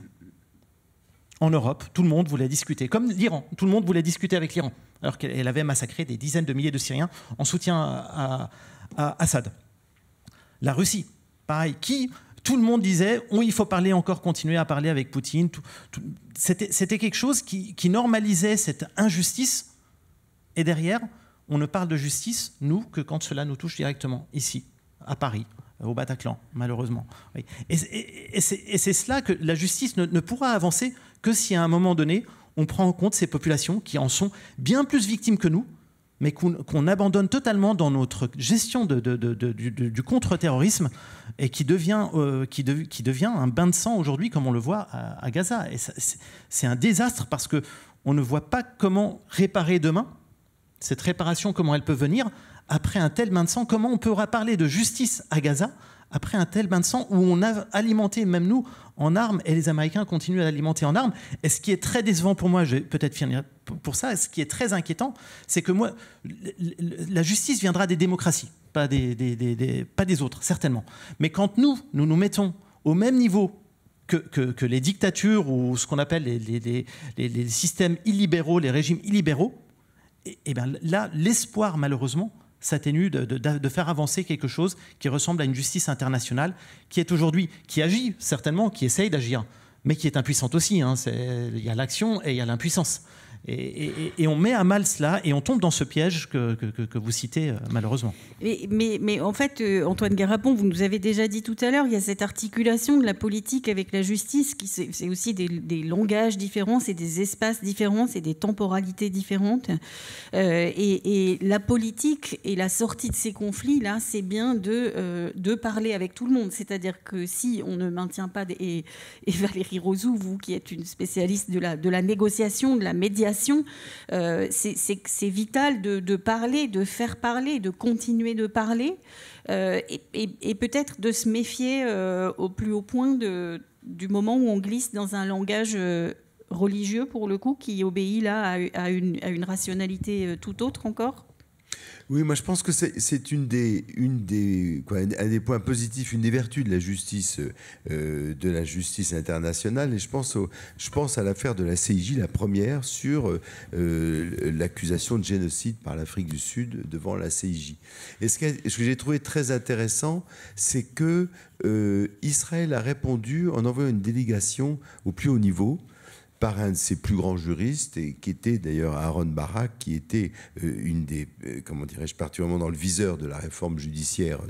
En Europe, tout le monde voulait discuter, comme l'Iran, tout le monde voulait discuter avec l'Iran alors qu'elle avait massacré des dizaines de milliers de Syriens en soutien à, Assad. La Russie, pareil, qui tout le monde disait où il faut parler encore, continuer à parler avec Poutine. C'était quelque chose qui, normalisait cette injustice. Et derrière, on ne parle de justice, nous, que quand cela nous touche directement, ici, à Paris, au Bataclan, malheureusement. Et, c'est cela que la justice ne pourra avancer que si à un moment donné, on prend en compte ces populations qui en sont bien plus victimes que nous, mais qu'on abandonne totalement dans notre gestion du, contre-terrorisme et euh, qui devient, un bain de sang aujourd'hui, comme on le voit à, à Gaza. C'est un désastre parce qu'on ne voit pas comment réparer demain, cette réparation, comment elle peut venir après un tel bain de sang, comment on pourra parler de justice à Gaza après un tel bain de sang où on a alimenté, même nous, en armes, et les Américains continuent à l'alimenter en armes. Et ce qui est très décevant pour moi, je vais peut-être finir pour ça, ce qui est très inquiétant, c'est que moi, la justice viendra des démocraties, pas des, pas des autres, certainement. Mais quand nous, nous nous mettons au même niveau que, que, les dictatures ou ce qu'on appelle les, les, systèmes illibéraux, les régimes illibéraux, et, et bien là, l'espoir, malheureusement, s'atténue, de, faire avancer quelque chose qui ressemble à une justice internationale qui est aujourd'hui, qui agit certainement, qui essaye d'agir, mais qui est impuissante aussi. Hein. Il y a l'action et il y a l'impuissance. Et, on met à mal cela et on tombe dans ce piège que, que, vous citez euh, malheureusement. Mais, mais, en fait, euh, Antoine Garapon, vous nous avez déjà dit tout à l'heure, il y a cette articulation de la politique avec la justice, qui c'est aussi des, langages différents, c'est des espaces différents, c'est des temporalités différentes. Euh, et, la politique et la sortie de ces conflits, là, c'est bien de, de parler avec tout le monde. C'est-à-dire que si on ne maintient pas, et, Valérie Rosou, vous qui êtes une spécialiste de la, de la négociation, de la médiation, euh, c'est vital de, parler, de faire parler, de continuer de parler, euh, et, peut-être de se méfier euh, au plus haut point du moment où on glisse dans un langage religieux, pour le coup, qui obéit là une, à une rationalité tout autre encore. Oui, moi je pense que c'est une des, une des, quoi, un des points positifs, une des vertus de la justice, euh, de la justice internationale. Et je pense, au, je pense à l'affaire de la CIJ, la première, sur euh, l'accusation de génocide par l'Afrique du Sud devant la CIJ. Et ce que, j'ai trouvé très intéressant, c'est que euh, Israël a répondu en envoyant une délégation au plus haut niveau par un de ses plus grands juristes, et qui était d'ailleurs Aaron Barak, qui était euh, une des, euh, comment dirais-je, particulièrement dans le viseur de la réforme judiciaire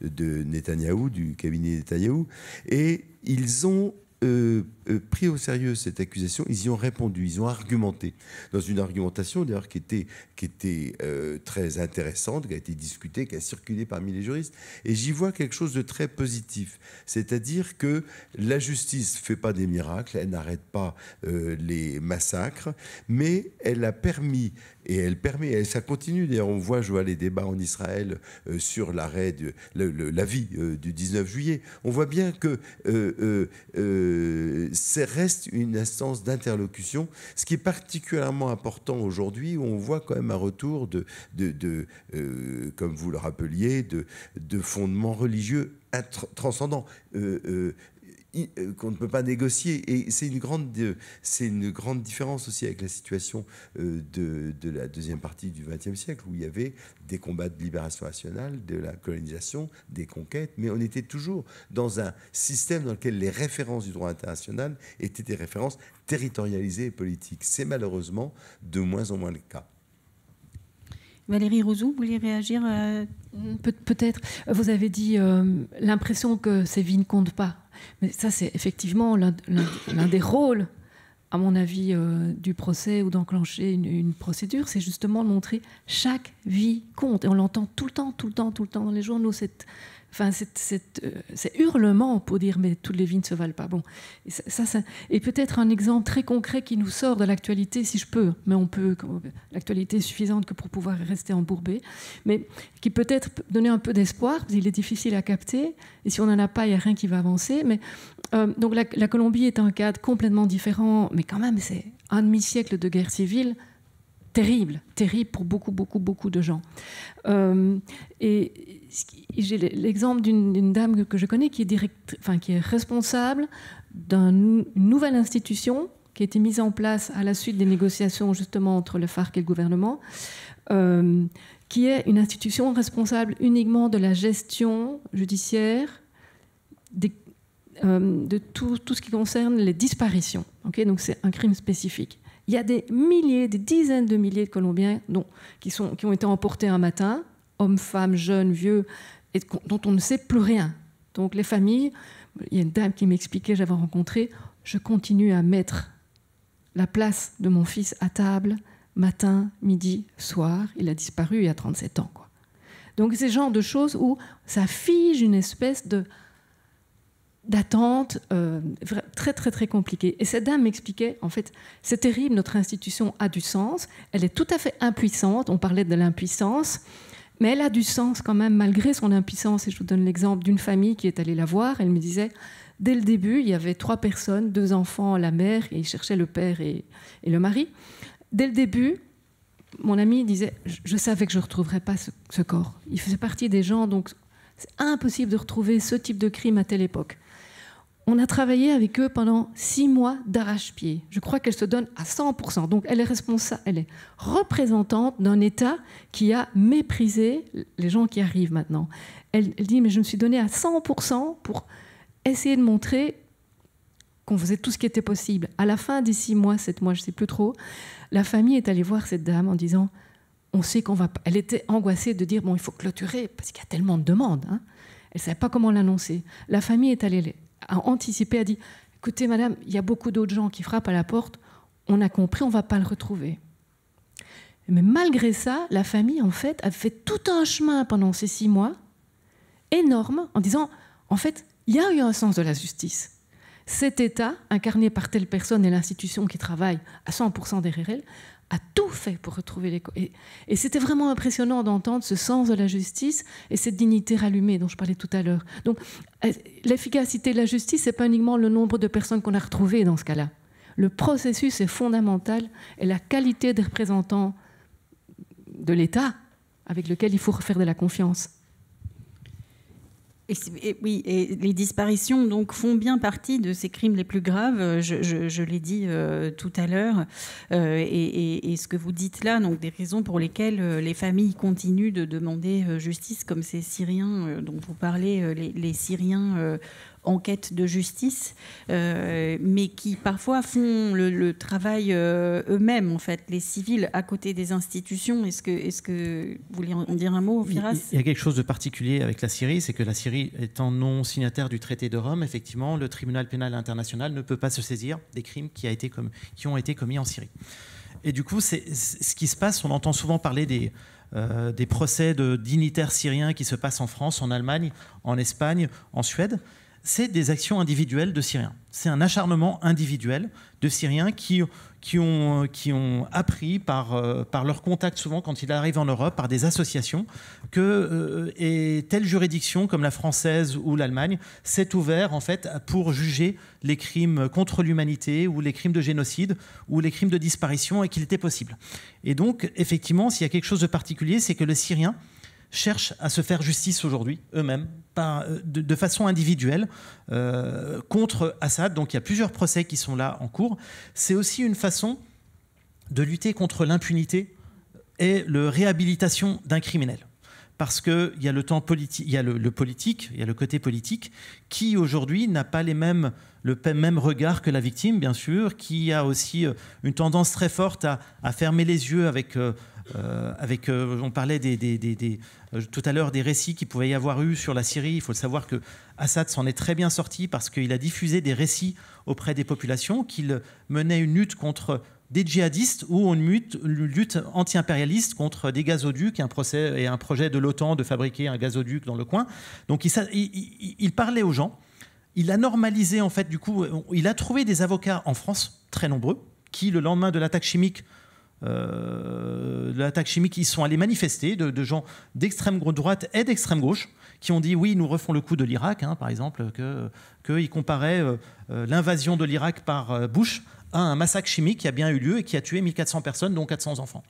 de, de Netanyahou, du cabinet Netanyahou. Et ils ont euh, euh, pris au sérieux cette accusation, ils y ont répondu, ils ont argumenté, dans une argumentation d'ailleurs qui était, qui était euh, très intéressante, qui a été discutée, qui a circulé parmi les juristes. Et j'y vois quelque chose de très positif, c'est-à-dire que la justice ne fait pas des miracles, elle n'arrête pas les massacres, mais elle a permis et elle permet, et ça continue. D'ailleurs, on voit, je vois les débats en Israël euh, sur l'arrêt de vie vie euh, du 19 juillet. On voit bien que ça euh, reste une instance d'interlocution, ce qui est particulièrement important aujourd'hui, où on voit quand même un retour de, de, comme vous le rappeliez, de, de fondements religieux transcendants. Euh, qu'on ne peut pas négocier. Et c'est une grande, euh, c'est une grande différence aussi avec la situation euh, de, la deuxième partie du XXe siècle, où il y avait des combats de libération nationale, de la colonisation, des conquêtes, mais on était toujours dans un système dans lequel les références du droit international étaient des références territorialisées et politiques. C'est malheureusement de moins en moins le cas. Valérie Rouzou, vous voulez réagir Peut-être. Vous avez dit l'impression que ces vies ne comptent pas. Mais ça, c'est effectivement l'un des rôles, à mon avis, euh, du procès ou d'enclencher une, procédure, c'est justement de montrer chaque vie compte. Et on l'entend tout le temps, tout le temps, tout le temps dans les journaux, cette, Enfin, euh, c'est hurlement pour dire mais toutes les vies ne se valent pas. Bon, ça, ça peut-être un exemple très concret qui nous sort de l'actualité, si je peux, mais on peut. L'actualité est suffisante que pour pouvoir rester embourbé, mais qui peut-être donner un peu d'espoir. parce qu'il est difficile à capter, et si on n'en a pas, il n'y a rien qui va avancer. Mais euh, donc la, Colombie est un cadre complètement différent, mais quand même, c'est un demi-siècle de guerre civile terrible, terrible pour beaucoup, beaucoup, beaucoup de gens. Euh, et j'ai l'exemple d'une dame que je connais qui est, qui est responsable d'une nouvelle institution qui a été mise en place à la suite des négociations justement entre le FARC et le gouvernement, euh, qui est une institution responsable uniquement de la gestion judiciaire euh, de tout, ce qui concerne les disparitions. Donc c'est un crime spécifique. Il y a des milliers, des dizaines de milliers de Colombiens qui ont été emportés un matin hommes, femmes, jeunes, vieux, et dont on ne sait plus rien. Donc les familles, il y a une dame qui m'expliquait, j'avais rencontré, je continue à mettre la place de mon fils à table matin, midi, soir. Il a disparu il y a 37 ans. Quoi. Donc ces genres de choses où ça fige une espèce de d'attente euh, très très très compliquée. Et cette dame m'expliquait, en fait, c'est terrible, notre institution a du sens, elle est tout à fait impuissante, on parlait de l'impuissance, mais elle a du sens quand même, malgré son impuissance. Et je vous donne l'exemple d'une famille qui est allée la voir. Elle me disait, dès le début, il y avait trois personnes, deux enfants, la mère, et ils cherchaient le père et, le mari. Dès le début, mon ami disait, je, savais que je ne retrouverais pas ce corps. Il faisait partie des gens, donc c'est impossible de retrouver ce type de crime à telle époque on a travaillé avec eux pendant six mois d'arrache-pied. Je crois qu'elle se donne à 100%. Donc elle est, responsable, elle est représentante d'un État qui a méprisé les gens qui arrivent maintenant. Elle, dit, mais je me suis donnée à 100% pour essayer de montrer qu'on faisait tout ce qui était possible. À la fin des six mois, sept mois, je ne sais plus trop, la famille est allée voir cette dame en disant, on sait qu'on va... Elle était angoissée de dire, bon, il faut clôturer, parce qu'il y a tellement de demandes. Hein. Elle ne savait pas comment l'annoncer. La famille est allée a anticipé, a dit Écoutez, madame, il y a beaucoup d'autres gens qui frappent à la porte, on a compris, on ne va pas le retrouver. Mais malgré ça, la famille, en fait, a fait tout un chemin pendant ces six mois, énorme, en disant En fait, il y a eu un sens de la justice. Cet État, incarné par telle personne et l'institution qui travaille à 100% derrière elle, a tout fait pour retrouver les... Et, c'était vraiment impressionnant d'entendre ce sens de la justice et cette dignité rallumée dont je parlais tout à l'heure. Donc euh, l'efficacité de la justice, c'est pas uniquement le nombre de personnes qu'on a retrouvées dans ce cas-là. Le processus est fondamental et la qualité des représentants de l'État avec lequel il faut refaire de la confiance oui, et les disparitions donc font bien partie de ces crimes les plus graves. Euh, je, l'ai dit euh, tout à l'heure, euh, et, ce que vous dites là, donc des raisons pour lesquelles les familles continuent de demander justice, comme ces Syriens dont vous parlez, les Syriens enquête de justice, euh, mais qui parfois font le, travail euh, eux-mêmes, en fait, les civils à côté des institutions. Est-ce que, vous voulez en dire un mot, Firas Il y a quelque chose de particulier avec la Syrie, c'est que la Syrie étant non signataire du traité de Rome, effectivement, le tribunal pénal international ne peut pas se saisir des crimes qui, ont été commis en Syrie. Et du coup, c'est ce qui se passe, on entend souvent parler des, euh, des procès de dignitaires syriens qui se passent en France, en Allemagne, en Espagne, en Suède c'est des actions individuelles de Syriens. C'est un acharnement individuel de Syriens qui, ont, appris par, euh, par leur contact, souvent quand ils arrivent en Europe, par des associations, que euh, et telle juridiction comme la française ou l'Allemagne s'est ouverte en fait pour juger les crimes contre l'humanité ou les crimes de génocide ou les crimes de disparition et qu'il était possible. Et donc, effectivement, s'il y a quelque chose de particulier, c'est que le Syrien cherchent à se faire justice aujourd'hui, eux-mêmes, euh, de, façon individuelle, euh, contre Assad. Donc il y a plusieurs procès qui sont là en cours. C'est aussi une façon de lutter contre l'impunité et la réhabilitation d'un criminel parce qu'il y a le temps politique, il y le, politique, il y le côté politique qui aujourd'hui n'a pas les mêmes, le même regard que la victime, bien sûr, qui a aussi euh, une tendance très forte à, fermer les yeux avec, euh, euh, avec on parlait tout à l'heure des récits qu'il pouvait y avoir eu sur la Syrie. Il faut le savoir que Assad s'en est très bien sorti parce qu'il a diffusé des récits auprès des populations, qu'il menait une lutte contre des djihadistes où on lutte, anti-impérialiste contre des gazoducs et un, projet de l'OTAN de fabriquer un gazoduc dans le coin. Donc il, parlait aux gens, il a normalisé en fait du coup, euh, il a trouvé des avocats en France, très nombreux, qui le lendemain de l'attaque chimique, euh, chimique, ils sont allés manifester de, gens d'extrême droite et d'extrême gauche qui ont dit oui, nous refons le coup de l'Irak, hein, par exemple, qu'ils que comparaient euh, euh, l'invasion de l'Irak par Bush à un massacre chimique qui a bien eu lieu et qui a tué 1400 personnes, dont 400 enfants.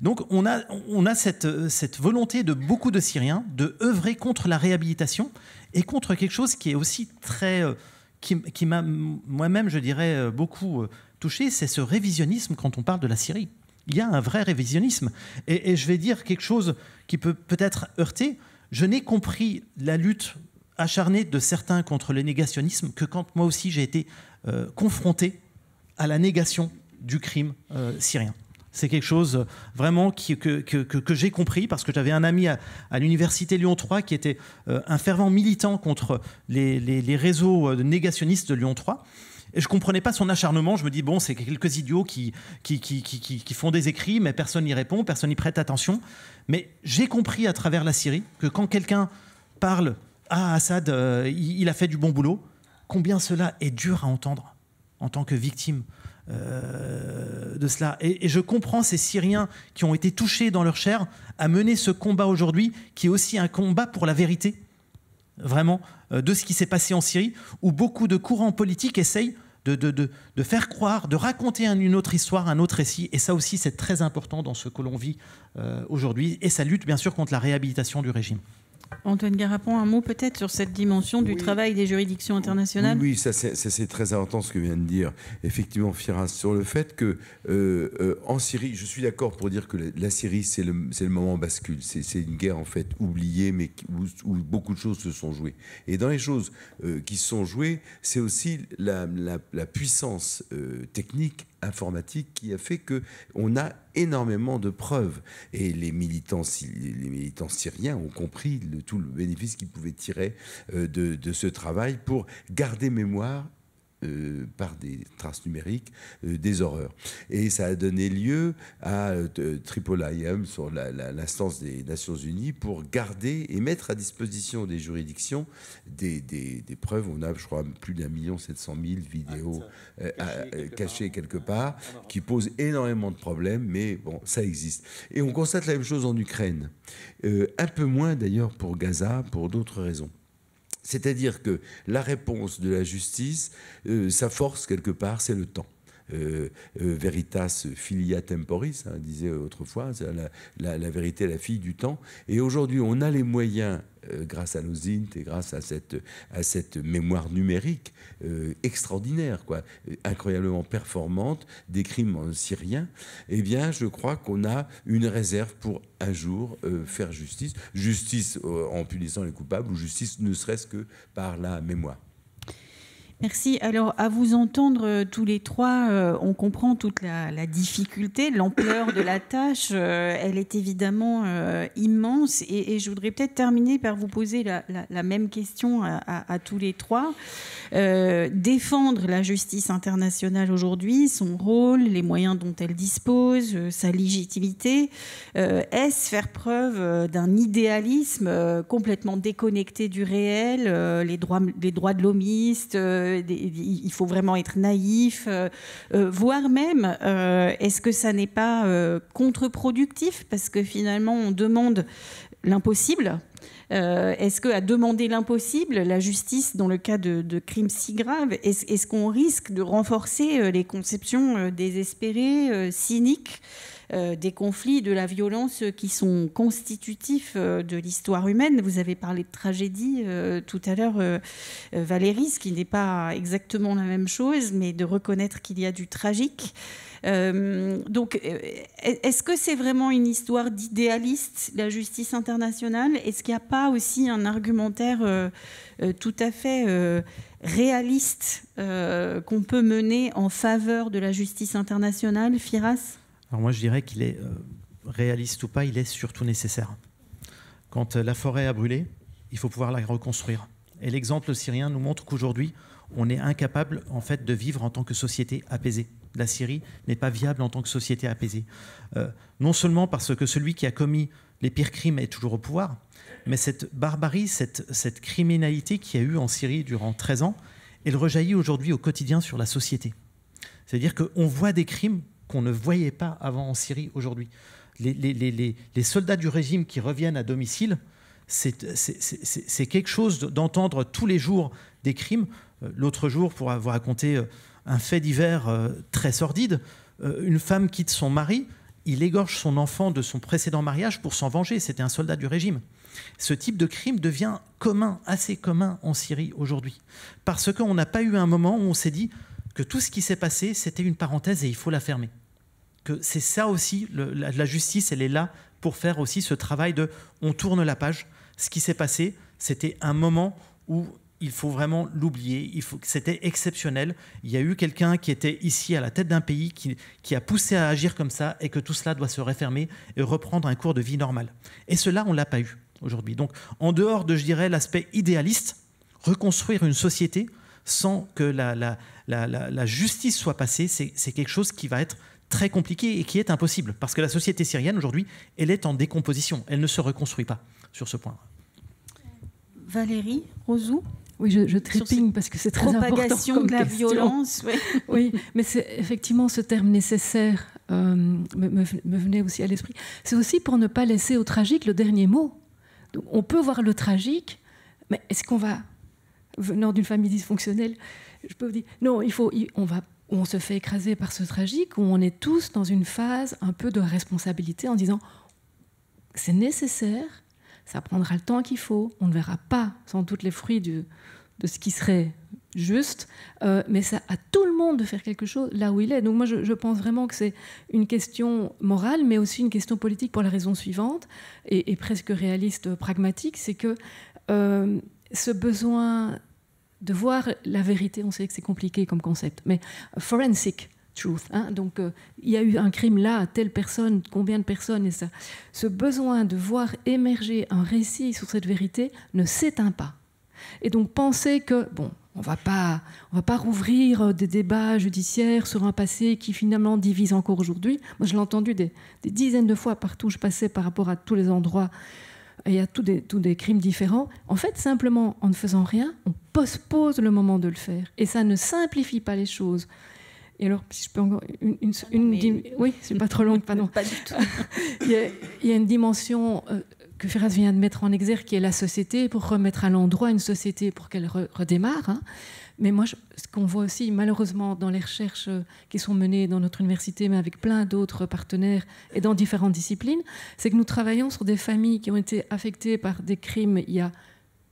Donc on a, on a cette, euh, cette volonté de beaucoup de Syriens de œuvrer contre la réhabilitation et contre quelque chose qui est aussi très... Euh, qui, qui m'a moi-même, je dirais, euh, beaucoup touché, c'est ce révisionnisme quand on parle de la Syrie. Il y a un vrai révisionnisme. Et, je vais dire quelque chose qui peut peut-être heurter. Je n'ai compris la lutte acharnée de certains contre le négationnisme que quand moi aussi j'ai été confronté à la négation du crime euh, syrien. C'est quelque chose euh, vraiment qui, que, que, que j'ai compris parce que j'avais un ami à, l'université Lyon 3 qui était euh, un fervent militant contre les, les, réseaux négationnistes de Lyon 3. Et je ne comprenais pas son acharnement. Je me dis, bon, c'est quelques idiots qui, qui, qui, qui, font des écrits, mais personne n'y répond, personne n'y prête attention. Mais j'ai compris à travers la Syrie que quand quelqu'un parle, ah, Assad, il a fait du bon boulot, combien cela est dur à entendre en tant que victime euh, de cela. Et, je comprends ces Syriens qui ont été touchés dans leur chair à mener ce combat aujourd'hui, qui est aussi un combat pour la vérité, vraiment, euh, de ce qui s'est passé en Syrie, où beaucoup de courants politiques essayent de, faire croire, de raconter une autre histoire, un autre récit. Et ça aussi, c'est très important dans ce que l'on vit euh, aujourd'hui, et ça lutte bien sûr contre la réhabilitation du régime. Antoine Garapon, un mot peut-être sur cette dimension du travail des juridictions internationales Oui, ça c'est très important ce que vient de dire effectivement Firas sur le fait que euh, euh, en Syrie, je suis d'accord pour dire que la, Syrie c'est le, moment bascule, c'est une guerre en fait oubliée mais où, beaucoup de choses se sont jouées. Et dans les choses euh, qui se sont jouées, c'est aussi la, la puissance technique informatique qui a fait que on a énormément de preuves et les militants les militants syriens ont compris tout le bénéfice qu'ils pouvaient tirer euh, de ce travail pour garder mémoire euh, par des traces numériques euh, des horreurs. Et ça a donné lieu à euh, I.M. sur l'instance des Nations Unies, pour garder et mettre à disposition des juridictions des, preuves. On a, je crois, plus d'un million sept cent mille vidéos ah, cachées, quelque, quelque part, qui posent énormément de problèmes, mais bon, ça existe. Et on constate la même chose en Ukraine. un peu moins d'ailleurs pour Gaza, pour d'autres raisons. C'est-à-dire que la réponse de la justice, euh, sa force quelque part, c'est le temps. Euh, euh, veritas filia temporis, hein, disait autrefois, la, la, vérité est la fille du temps. Et aujourd'hui, on a les moyens euh, grâce à nos int et grâce à cette, mémoire numérique euh, extraordinaire, quoi, euh, incroyablement performante des crimes syriens, eh bien, je crois qu'on a une réserve pour un jour faire justice, justice en punissant les coupables ou justice ne serait-ce que par la mémoire. Merci. Alors, à vous entendre euh, tous les trois, euh, on comprend toute la, difficulté, l'ampleur de la tâche. Euh, elle est évidemment immense. Et, je voudrais peut-être terminer par vous poser la, même question à, tous les trois. défendre la justice internationale aujourd'hui, son rôle, les moyens dont elle dispose, sa légitimité, est-ce faire preuve d'un idéalisme complètement déconnecté du réel, les, droits, les droits de l'homiste il faut vraiment être naïf, euh, euh, voire même, euh, est-ce que ça n'est pas contre-productif Parce que finalement, on demande l'impossible. est-ce qu'à demander l'impossible, la justice dans le cas de, crimes si graves, est-ce, qu'on risque de renforcer les conceptions désespérées, cyniques euh, des conflits, de la violence qui sont constitutifs euh, de l'histoire humaine. Vous avez parlé de tragédie euh, tout à l'heure, Valérie, ce qui n'est pas exactement la même chose, mais de reconnaître qu'il y a du tragique. donc, est-ce que c'est vraiment une histoire d'idéaliste, la justice internationale Est-ce qu'il n'y a pas aussi un argumentaire tout à fait réaliste qu'on peut mener en faveur de la justice internationale, Firas alors moi je dirais qu'il est, euh, réaliste ou pas, il est surtout nécessaire. Quand euh, la forêt a brûlé, il faut pouvoir la reconstruire. Et l'exemple syrien nous montre qu'aujourd'hui, on est incapable en fait de vivre en tant que société apaisée. La Syrie n'est pas viable en tant que société apaisée. Euh, non seulement parce que celui qui a commis les pires crimes est toujours au pouvoir, mais cette barbarie, cette, cette criminalité qu'il y a eu en Syrie durant 13 ans, elle rejaillit aujourd'hui au quotidien sur la société. C'est-à-dire qu'on voit des crimes qu'on ne voyait pas avant en Syrie aujourd'hui. Les, soldats du régime qui reviennent à domicile, c'est quelque chose d'entendre tous les jours des crimes. Euh, l'autre jour, pour avoir raconté euh, un fait divers euh, très sordide, une femme quitte son mari, il égorge son enfant de son précédent mariage pour s'en venger. C'était un soldat du régime. Ce type de crime devient commun, assez commun en Syrie aujourd'hui. Parce qu'on n'a pas eu un moment où on s'est dit que tout ce qui s'est passé, c'était une parenthèse et il faut la fermer que c'est ça aussi, la, justice, elle est là pour faire aussi ce travail de on tourne la page. Ce qui s'est passé, c'était un moment où il faut vraiment l'oublier. c'était exceptionnel. Il y a eu quelqu'un qui était ici à la tête d'un pays qui, a poussé à agir comme ça et que tout cela doit se refermer et reprendre un cours de vie normal. Et cela, on l'a pas eu aujourd'hui. Donc, en dehors de, je dirais, l'aspect idéaliste, reconstruire une société sans que la, justice soit passée, c'est quelque chose qui va être très compliqué et qui est impossible, parce que la société syrienne aujourd'hui, elle est en décomposition, elle ne se reconstruit pas sur ce point. Valérie Rosou oui, je, je parce que c'est très important. Propagation de la violence. [laughs] oui, mais c'est effectivement ce terme nécessaire euh, me, venait aussi à l'esprit. C'est aussi pour ne pas laisser au tragique le dernier mot. on peut voir le tragique, mais est-ce qu'on va, venant d'une famille dysfonctionnelle, je peux vous dire, non, il faut, on va où on se fait écraser par ce tragique, où on est tous dans une phase un peu de responsabilité en disant c'est nécessaire, ça prendra le temps qu'il faut, on ne verra pas sans doute les fruits de ce qui serait juste, euh, mais ça a tout le monde de faire quelque chose là où il est. Donc moi je, pense vraiment que c'est une question morale, mais aussi une question politique pour la raison suivante, et, presque réaliste, pragmatique, c'est que euh, ce besoin de voir la vérité. On sait que c'est compliqué comme concept, mais euh, forensic truth. Hein, donc, euh, il y a eu un crime là, telle personne, combien de personnes et ça. Ce besoin de voir émerger un récit sur cette vérité ne s'éteint pas. Et donc, penser que bon. On va pas, on va pas rouvrir euh, des débats judiciaires sur un passé qui finalement divise encore aujourd'hui. Moi, je l'ai entendu des, des, dizaines de fois partout je passais par rapport à tous les endroits il y tous des, tous des crimes différents, en fait, simplement en ne faisant rien, on postpose le moment de le faire. Et ça ne simplifie pas les choses. Et alors, si je peux encore. Une, ah, [laughs] Oui, c'est pas trop longue, [laughs] pardon. pas du tout. [laughs] il, y a, une dimension euh, que Ferraz vient de mettre en exergue qui est la société, pour remettre à l'endroit une société pour qu'elle redémarre. Hein. Mais moi, ce qu'on voit aussi, malheureusement, dans les recherches euh, qui sont menées dans notre université, mais avec plein d'autres partenaires et dans différentes disciplines, c'est que nous travaillons sur des familles qui ont été affectées par des crimes il y a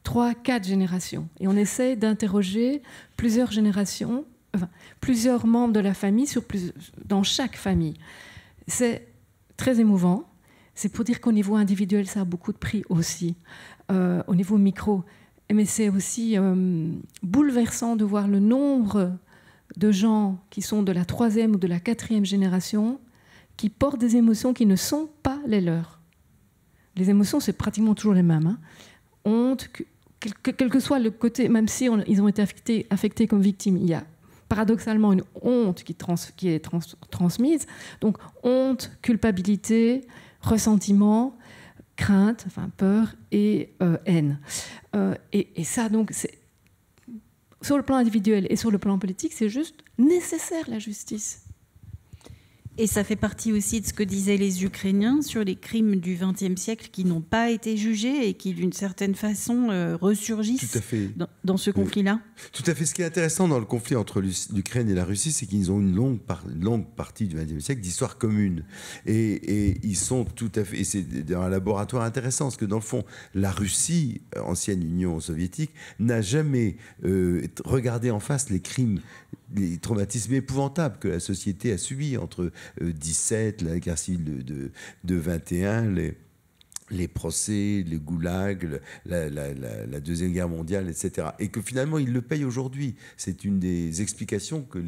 trois, quatre générations. Et on essaie d'interroger plusieurs générations, plusieurs membres de la famille sur dans chaque famille. C'est très émouvant. C'est pour dire qu'au niveau individuel, ça a beaucoup de prix aussi. Euh, au niveau micro, mais c'est aussi euh, bouleversant de voir le nombre de gens qui sont de la troisième ou de la quatrième génération qui portent des émotions qui ne sont pas les leurs. Les émotions, c'est pratiquement toujours les mêmes. Hein. Honte, quel, que soit le côté, même si ils ont été affectés, comme victimes, il y a paradoxalement une honte qui, est transmise. Donc honte, culpabilité, ressentiment, crainte, enfin peur et euh, haine. Euh, et, et, ça, donc, sur le plan individuel et sur le plan politique, c'est juste nécessaire la justice. Et ça fait partie aussi de ce que disaient les Ukrainiens sur les crimes du XXe siècle qui n'ont pas été jugés et qui, d'une certaine façon, euh, ressurgissent dans, ce conflit-là. Tout à fait. Ce qui est intéressant dans le conflit entre l'Ukraine et la Russie, c'est qu'ils ont une longue, partie du XXe siècle d'histoire commune. Et, ils sont tout à fait. Et c'est un laboratoire intéressant, parce que dans le fond, la Russie, euh, ancienne Union soviétique, n'a jamais euh, regardé en face les crimes les traumatismes épouvantables que la société a subis entre 17, euh, la guerre de, de 21, les les procès, les goulags, la, Deuxième Guerre mondiale, etc. Et que finalement, ils le payent aujourd'hui. C'est une des explications que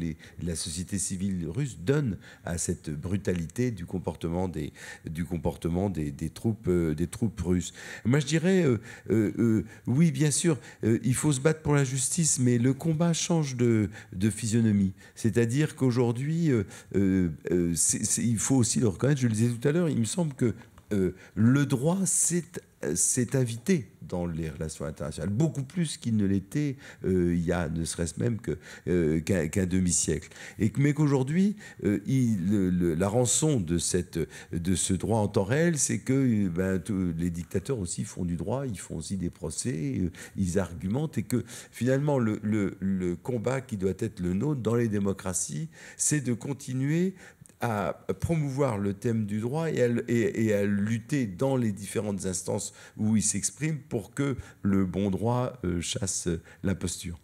la société civile russe donne à cette brutalité du comportement des, euh, troupes, russes. Moi, je dirais, euh, euh, oui, bien sûr, il faut se battre pour la justice, mais le combat change de physionomie. C'est-à-dire qu'aujourd'hui, il faut aussi le reconnaître, je le disais tout à l'heure, il me semble que euh, le droit s'est euh, invité dans les relations internationales, beaucoup plus qu'il ne l'était euh, il y a ne serait-ce même qu'un demi-siècle. Et mais qu'aujourd'hui, la rançon de, cette, de ce droit en temps réel, c'est que ben, les dictateurs aussi font du droit, ils font aussi des procès, ils argumentent, et que finalement le, le combat qui doit être le nôtre dans les démocraties, c'est de continuer à promouvoir le thème du droit et à, lutter dans les différentes instances où il s'exprime pour que le bon droit euh, chasse la posture.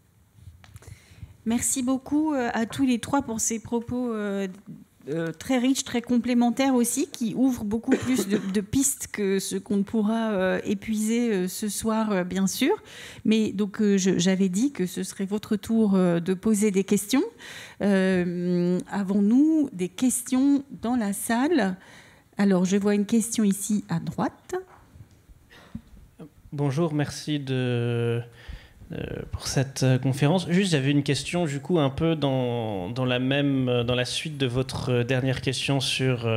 Merci beaucoup euh, à tous les trois pour ces propos euh, euh, très riche, très complémentaire aussi, qui ouvre beaucoup [coughs] plus de, pistes que ce qu'on ne pourra euh, épuiser euh, ce soir, bien sûr. Mais donc, j'avais dit que ce serait votre tour de poser des questions. Avons-nous des questions dans la salle Alors, je vois une question ici à droite. Bonjour, merci de euh, pour cette euh, conférence. Juste, j'avais une question, du coup, un peu dans, la même, euh, dans la suite de votre dernière question sur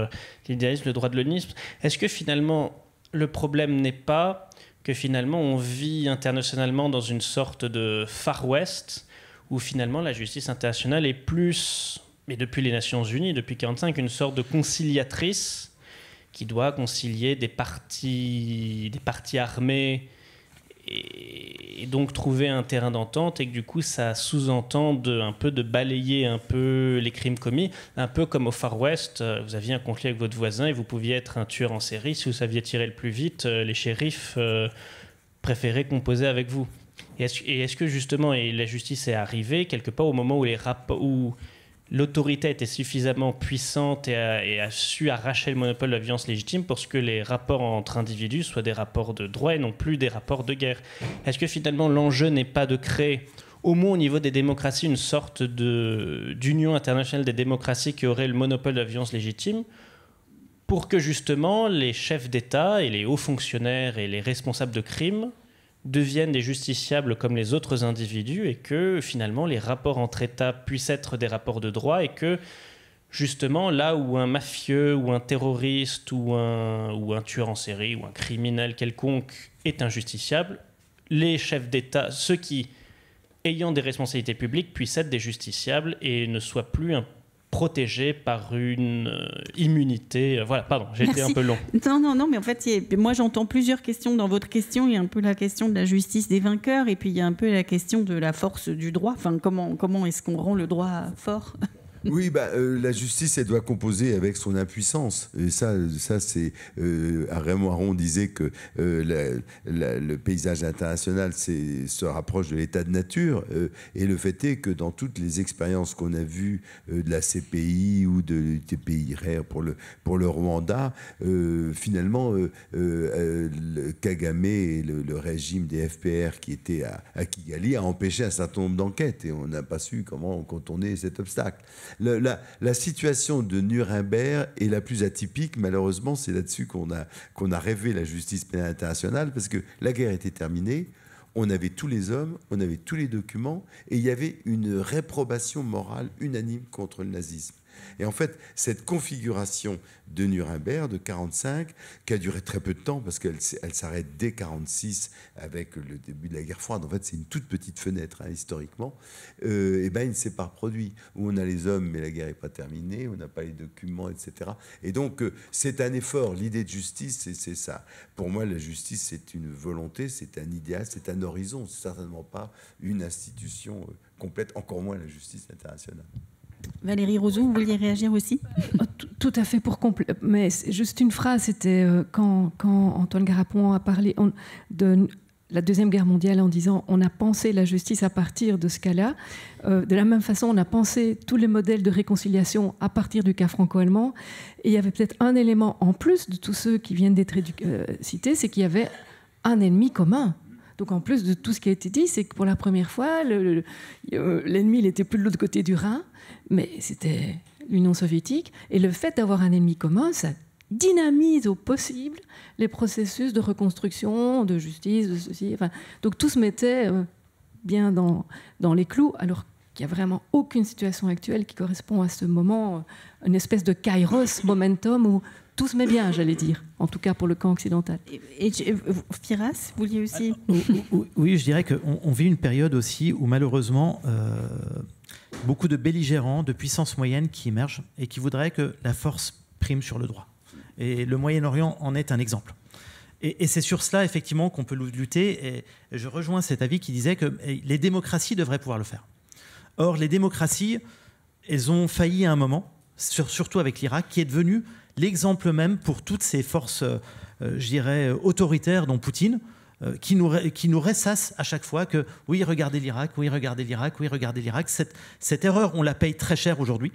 l'idéalisme, le droit de l'onisme. Est-ce que finalement, le problème n'est pas que finalement, on vit internationalement dans une sorte de Far West où finalement la justice internationale est plus, mais depuis les Nations Unies, depuis 1945, une sorte de conciliatrice qui doit concilier des parties, des parties armées et, donc trouver un terrain d'entente et que du coup ça sous-entend un peu de balayer un peu les crimes commis, un peu comme au Far West, euh, vous aviez un conflit avec votre voisin et vous pouviez être un tueur en série si vous saviez tirer le plus vite, euh, les shérifs euh, préféraient composer avec vous. Et est-ce que justement, et la justice est arrivée quelque part au moment où les, rap ou l'autorité était suffisamment puissante et a, su arracher le monopole de la violence légitime pour que les rapports entre individus soient des rapports de droit et non plus des rapports de guerre. Est-ce que finalement l'enjeu n'est pas de créer, au moins au niveau des démocraties, une sorte d'union internationale des démocraties qui aurait le monopole de la violence légitime pour que justement les chefs d'État et les hauts fonctionnaires et les responsables de crimes deviennent des justiciables comme les autres individus et que finalement les rapports entre États puissent être des rapports de droit et que justement là où un mafieux ou un terroriste ou un, ou un tueur en série ou un criminel quelconque est injusticiable, les chefs d'État, ceux qui ayant des responsabilités publiques, puissent être des justiciables et ne soient plus un protégé par une euh, immunité. Euh, voilà, pardon, j'ai été un peu long. Non, non, non, mais en fait, moi j'entends plusieurs questions dans votre question. Il y a un peu la question de la justice des vainqueurs et puis il y a un peu la question de la force du droit. Enfin, comment, comment est-ce qu'on rend le droit fort [laughs] Oui, bah, euh, la justice, elle doit composer avec son impuissance. Et ça, ça c'est. Euh, Raymond disait que euh, le paysage international se rapproche de l'état de nature. Euh, et le fait est que dans toutes les expériences qu'on a vues de la CPI ou de l'UTPI RER pour le, pour le Rwanda, finalement, le Kagame et le, régime des FPR qui était à, à Kigali a empêché un certain nombre d'enquêtes. Et on n'a pas su comment contourner cet obstacle la, situation de Nuremberg est la plus atypique. Malheureusement, c'est là-dessus qu'on a rêvé la justice pénale internationale, parce que la guerre était terminée, on avait tous les hommes, on avait tous les documents, et il y avait une réprobation morale unanime contre le nazisme. Et en fait, cette configuration de Nuremberg de 45, qui a duré très peu de temps, parce qu'elle s'arrête dès 46 avec le début de la guerre froide, en fait c'est une toute petite fenêtre hein, historiquement, euh, et ben, il ne s'est pas reproduit. Où on a les hommes, mais la guerre n'est pas terminée, on n'a pas les documents, etc. Et donc euh, c'est un effort, l'idée de justice, c'est ça. Pour moi, la justice, c'est une volonté, c'est un idéal, c'est un horizon, c'est certainement pas une institution euh, complète, encore moins la justice internationale. Valérie Roseau, vous vouliez réagir aussi oh, tout, à fait pour compléter. Mais juste une phrase, c'était euh, quand, quand, Antoine Garapon a parlé de la Deuxième Guerre mondiale en disant on a pensé la justice à partir de ce cas-là. Euh, de la même façon, on a pensé tous les modèles de réconciliation à partir du cas franco-allemand. Et il y avait peut-être un élément en plus de tous ceux qui viennent d'être euh, cités, c'est qu'il y avait un ennemi commun. Donc en plus de tout ce qui a été dit, c'est que pour la première fois, euh, l'ennemi, n'était plus de l'autre côté du Rhin, mais c'était l'Union soviétique. Et le fait d'avoir un ennemi commun, ça dynamise au possible les processus de reconstruction, de justice, de ceci. Enfin, donc tout se mettait euh, bien dans, dans les clous, alors qu'il n'y a vraiment aucune situation actuelle qui correspond à ce moment, euh, une espèce de kairos, momentum, où se met bien, j'allais dire, en tout cas pour le camp occidental. Et, et euh, Firas, vous vouliez aussi oui, je dirais qu'on on vit une période aussi où malheureusement, euh, beaucoup de belligérants, de puissances moyennes qui émergent et qui voudraient que la force prime sur le droit. Et le Moyen-Orient en est un exemple. Et, c'est sur cela, effectivement, qu'on peut lutter. Et je rejoins cet avis qui disait que eh, les démocraties devraient pouvoir le faire. Or, les démocraties, elles ont failli à un moment, surtout avec l'Irak, qui est devenu l'exemple même pour toutes ces forces, euh, je dirais, autoritaires, dont Poutine, euh, qui nous, qui ressassent à chaque fois que oui, regardez l'Irak, oui, regardez l'Irak, oui, regardez l'Irak. Cette, erreur, on la paye très cher aujourd'hui.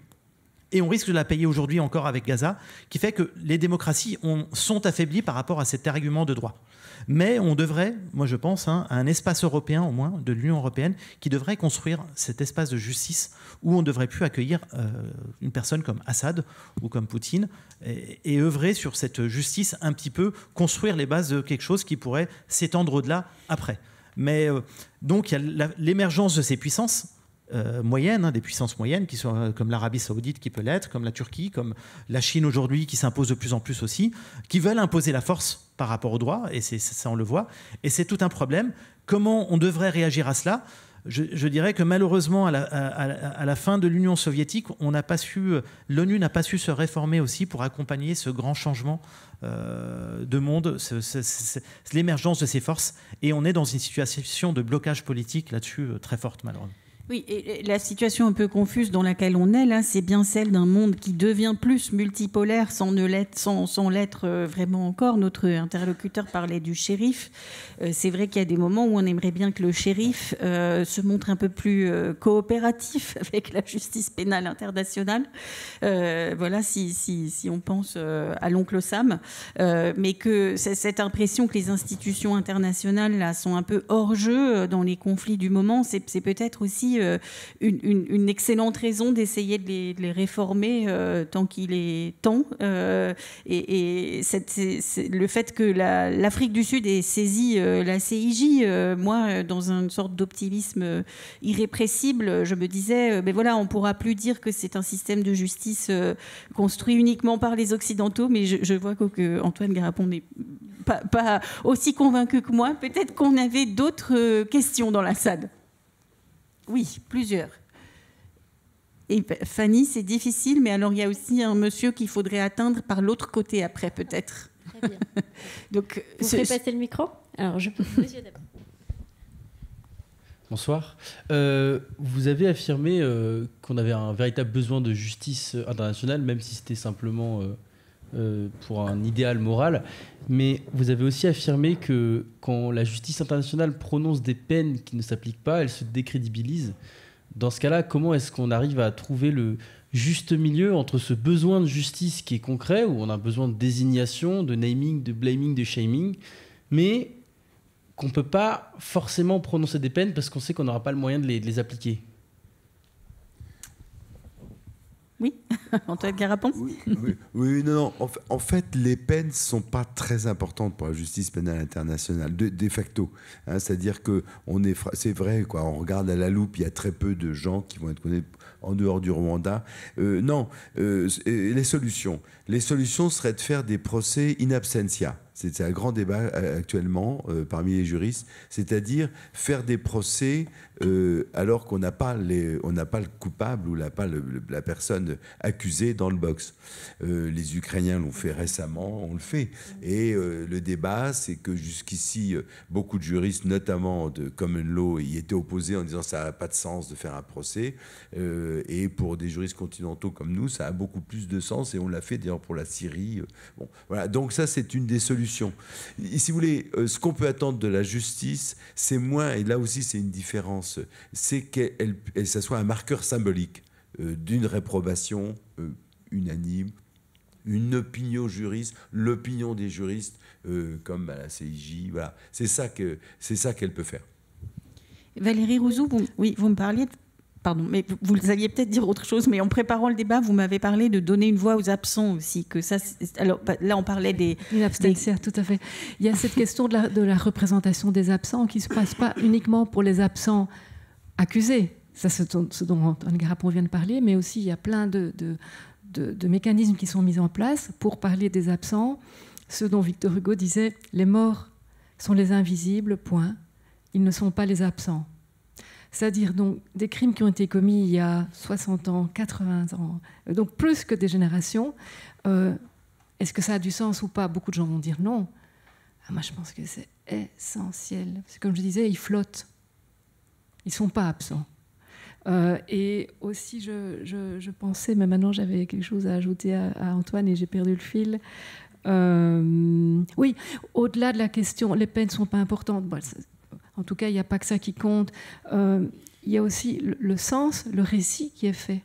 Et on risque de la payer aujourd'hui encore avec Gaza, qui fait que les démocraties sont affaiblies par rapport à cet argument de droit. Mais on devrait, moi je pense, hein, à un espace européen au moins, de l'Union européenne, qui devrait construire cet espace de justice où on devrait plus accueillir euh, une personne comme Assad ou comme Poutine et, œuvrer sur cette justice un petit peu, construire les bases de quelque chose qui pourrait s'étendre au-delà après. Mais euh, donc il y a l'émergence de ces puissances. Euh, moyennes, hein, des puissances moyennes, qui sont comme l'Arabie saoudite qui peut l'être, comme la Turquie, comme la Chine aujourd'hui qui s'impose de plus en plus aussi, qui veulent imposer la force par rapport au droit, et c'est ça on le voit, et c'est tout un problème. Comment on devrait réagir à cela je, dirais que malheureusement, à la, fin de l'Union soviétique, on n'a pas su, l'ONU n'a pas su se réformer aussi pour accompagner ce grand changement euh, de monde, l'émergence de ces forces, et on est dans une situation de blocage politique là-dessus euh, très forte malheureusement. Oui, et la situation un peu confuse dans laquelle on est là, c'est bien celle d'un monde qui devient plus multipolaire sans ne l'être, sans, euh, vraiment encore. Notre interlocuteur parlait du shérif. Euh, c'est vrai qu'il y a des moments où on aimerait bien que le shérif euh, se montre un peu plus coopératif [laughs] avec la justice pénale internationale. voilà, si, si, si, on pense à l'oncle Sam, mais que cette impression que les institutions internationales là sont un peu hors jeu dans les conflits du moment, c'est peut-être aussi euh, une, excellente raison d'essayer de les, réformer euh, tant qu'il est temps. Euh, et, le fait que l'Afrique du Sud ait saisi la CIJ, moi, dans une sorte d'optimisme irrépressible, je me disais, mais ben voilà, on ne pourra plus dire que c'est un système de justice construit uniquement par les Occidentaux, mais je, vois que, Antoine Garapon n'est pas, pas, aussi convaincu que moi. Peut-être qu'on avait d'autres questions dans la salle. Oui, plusieurs. Et Fanny, c'est difficile, mais alors il y a aussi un monsieur qu'il faudrait atteindre par l'autre côté après, peut-être. Très bien. [laughs] Donc, euh, vous pouvez passer le micro Alors, je [laughs] Bonsoir. Euh, vous avez affirmé euh, qu'on avait un véritable besoin de justice internationale, même si c'était simplement euh, pour un idéal moral, mais vous avez aussi affirmé que quand la justice internationale prononce des peines qui ne s'appliquent pas, elle se décrédibilise. Dans ce cas-là, comment est-ce qu'on arrive à trouver le juste milieu entre ce besoin de justice qui est concret, où on a besoin de désignation, de naming, de blaming, de shaming, mais qu'on ne peut pas forcément prononcer des peines parce qu'on sait qu'on n'aura pas le moyen de les appliquer Oui, [laughs] Antoine ah, Garapon. oui, oui, oui, non, En, fait, les peines sont pas très importantes pour la justice pénale internationale, de, facto. Hein, c'est-à-dire que on est, c'est vrai, quoi. On regarde à la loupe, il y a très peu de gens qui vont être connus en dehors du Rwanda. Euh, non, euh, euh, les solutions. Les solutions seraient de faire des procès in absentia. C'est un grand débat actuellement parmi les juristes, c'est-à-dire faire des procès euh, alors qu'on n'a pas, pas le coupable ou la, pas la personne accusée dans le box. Euh, les Ukrainiens l'ont fait récemment, on le fait. Et euh, le débat, c'est que jusqu'ici, beaucoup de juristes, notamment de common law, y étaient opposés en disant ça n'a pas de sens de faire un procès. et pour des juristes continentaux comme nous, ça a beaucoup plus de sens et on l'a fait d'ailleurs pour la Syrie. Bon, voilà. Donc ça, c'est une des solutions. si vous voulez, ce qu'on peut attendre de la justice, c'est moins, et là aussi c'est une différence c'est qu'elle ça soit un marqueur symbolique euh, d'une réprobation euh, unanime, une opinion juriste, l'opinion des juristes, euh, comme à bah, la CIJ. Voilà. C'est ça qu'elle peut faire. Valérie Rousseau, vous, oui, vous me parliez Pardon, mais vous, alliez peut-être dire autre chose, mais en préparant le débat, vous m'avez parlé de donner une voix aux absents aussi. Que ça, alors bah, là, on parlait des. Une tout à fait. Il y a cette question de la, représentation des absents qui ne se passe pas uniquement pour les absents accusés, ça ce dont, ce dont Antoine Garapon vient de parler, mais aussi il y a plein de, de, de, mécanismes qui sont mis en place pour parler des absents, ce dont Victor Hugo disait, les morts sont les invisibles, point, ils ne sont pas les absents c'est-à-dire donc des crimes qui ont été commis il y a 60 ans, 80 ans, euh, donc plus que des générations. Euh, est-ce que ça a du sens ou pas Beaucoup de gens vont dire non. Ah, moi, je pense que c'est essentiel. Parce comme je disais, ils flottent. Ils ne sont pas absents. Euh, et aussi, je, pensais, mais maintenant j'avais quelque chose à ajouter à, Antoine et j'ai perdu le fil. oui, au-delà de la question, les peines ne sont pas importantes. En tout cas, il n'y a pas que ça qui compte. Euh, il y a aussi le, sens, le récit qui est fait.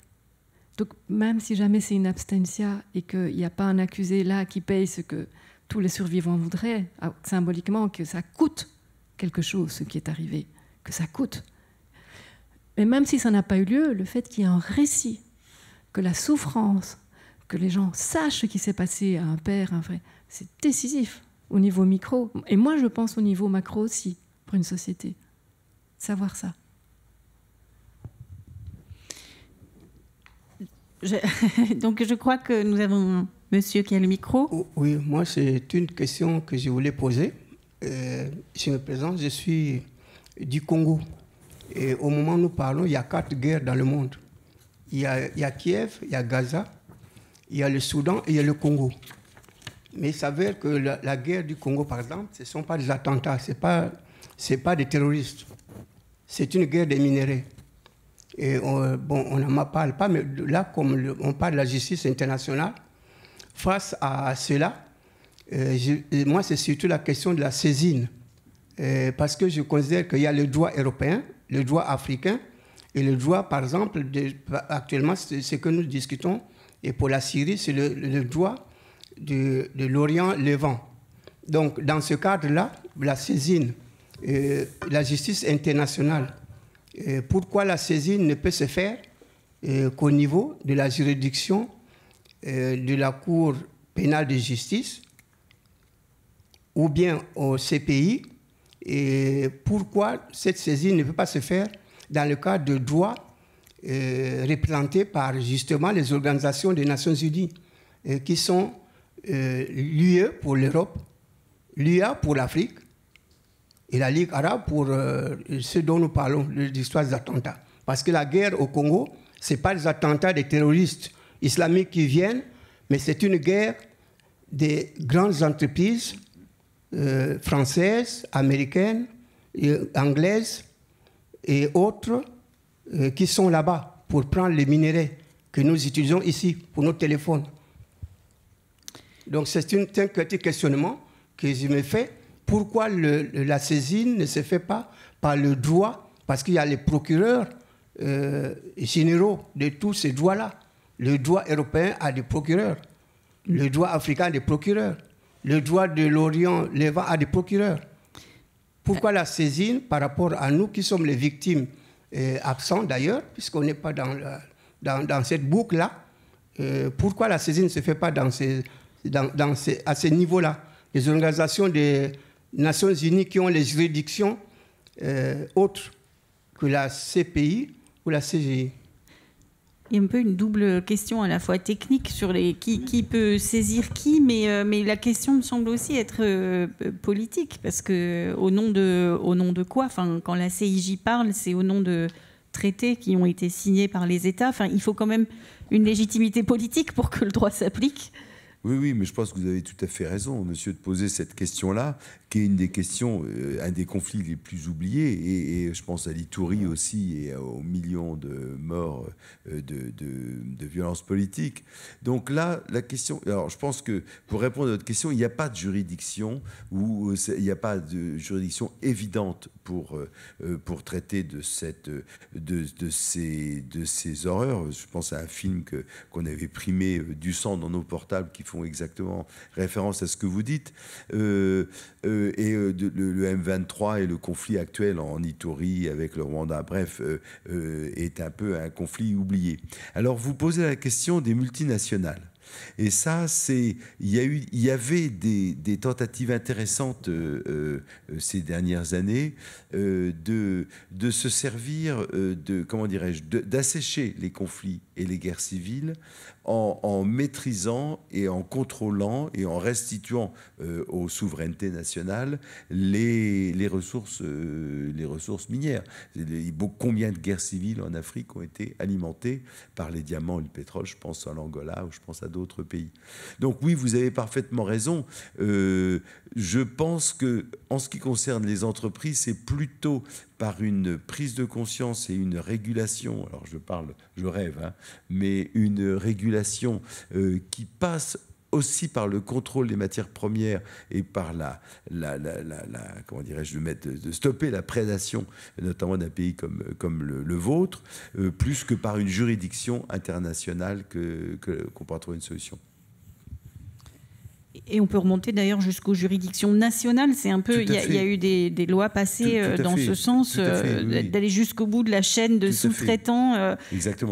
Donc, même si jamais c'est une abstentia et qu'il n'y a pas un accusé là qui paye ce que tous les survivants voudraient, ah, symboliquement, que ça coûte quelque chose ce qui est arrivé, que ça coûte. Mais même si ça n'a pas eu lieu, le fait qu'il y ait un récit, que la souffrance, que les gens sachent ce qui s'est passé à un père, un vrai, c'est décisif au niveau micro. Et moi, je pense au niveau macro aussi une société. Savoir ça. [laughs] donc je crois que nous avons monsieur qui a le micro. Oh, oui, moi c'est une question que je voulais poser. Euh, je me présente, je suis du Congo. Et au moment où nous parlons, il y a quatre guerres dans le monde. Il y a, Kiev, il y a Gaza, il y a le Soudan et il y a le Congo. Mais il s'avère que la, la, guerre du Congo, par exemple, ce ne sont pas des attentats, ce n'est pas ce n'est pas des terroristes. C'est une guerre des minéraux. Et on, bon, on n'en parle pas, mais là, comme on parle de la justice internationale, face à cela, euh, moi, c'est surtout la question de la saisine. Euh, parce que je considère qu'il y a le droit européen, le droit africain, et le droit, par exemple, de, actuellement, ce que nous discutons, et pour la Syrie, c'est le, droit de, de l'Orient-Levant. Donc, dans ce cadre-là, la saisine euh, la justice internationale. Euh, pourquoi la saisine ne peut se faire euh, qu'au niveau de la juridiction de la Cour pénale de justice ou bien au CPI et pourquoi cette saisie ne peut pas se faire dans le cadre de droits représentés par justement les organisations des Nations Unies qui sont l'UE pour l'Europe, l'UA pour l'Afrique, et la Ligue arabe pour euh, ce dont nous parlons, l'histoire des attentats. Parce que la guerre au Congo, ce n'est pas des attentats des terroristes islamiques qui viennent, mais c'est une guerre des grandes entreprises euh, françaises, américaines, et euh, anglaises et autres qui sont là-bas pour prendre les minéraux que nous utilisons ici pour nos téléphones. Donc c'est un petit questionnement que je me fais pourquoi la saisine ne se fait pas par le droit Parce qu'il y a les procureurs euh, généraux de tous ces droits-là. Le droit européen a des procureurs. Le droit africain a des procureurs. Le droit de l'Orient, l'Eva a des procureurs. Pourquoi la saisine par rapport à nous qui sommes les victimes euh, absents d'ailleurs, puisqu'on n'est pas dans, dans, cette boucle-là euh, Pourquoi la saisine ne se fait pas dans ces, dans, ces, à ce niveau-là Les organisations des Nations Unies qui ont les juridictions euh, autres que la CPI ou la CGI. Il y a un peu une double question à la fois technique sur les, qui, peut saisir qui, mais, euh, mais la question me semble aussi être euh, politique, parce que au nom de, au nom de quoi enfin, Quand la CIJ parle, c'est au nom de traités qui ont été signés par les États. Enfin, il faut quand même une légitimité politique pour que le droit s'applique. Oui, oui, mais je pense que vous avez tout à fait raison, monsieur, de poser cette question-là qui est une des questions, euh, un des conflits les plus oubliés. Et, je pense à l'Itourie aussi et aux millions de morts euh, de, de, violences politiques. Donc là, la question. Alors je pense que pour répondre à votre question, il n'y a pas de juridiction ou euh, il n'y a pas de juridiction évidente pour, pour traiter de, cette, de, de, ces, de ces horreurs. Je pense à un film que, qu'on avait primé, Du sang dans nos portables, qui font exactement référence à ce que vous dites. Euh, euh, et euh, le, M23 et le conflit actuel en Itourie avec le Rwanda, bref, euh, est un peu un conflit oublié. Alors vous posez la question des multinationales. Et ça, c'est il y avait des, tentatives intéressantes ces dernières années de de se servir de comment dirais-je d'assécher les conflits et les guerres civiles en, maîtrisant et en contrôlant et en restituant euh, aux souverainetés nationales les, ressources, euh, les ressources minières. combien de guerres civiles en Afrique ont été alimentées par les diamants et le pétrole Je pense à l'Angola ou je pense à d'autres pays. Donc oui, vous avez parfaitement raison. Euh, je pense que en ce qui concerne les entreprises, c'est plutôt par une prise de conscience et une régulation, alors je parle, je rêve, hein, mais une régulation euh, qui passe aussi par le contrôle des matières premières et par la, la, comment dirais-je, de, de, stopper la prédation, notamment d'un pays comme, le, vôtre, euh, plus que par une juridiction internationale qu'on que, pourra trouver une solution. Et on peut remonter d'ailleurs jusqu'aux juridictions nationales. C'est un peu, il y, a eu des, lois passées euh, dans ce sens, euh, d'aller jusqu'au bout de la chaîne de sous-traitants euh,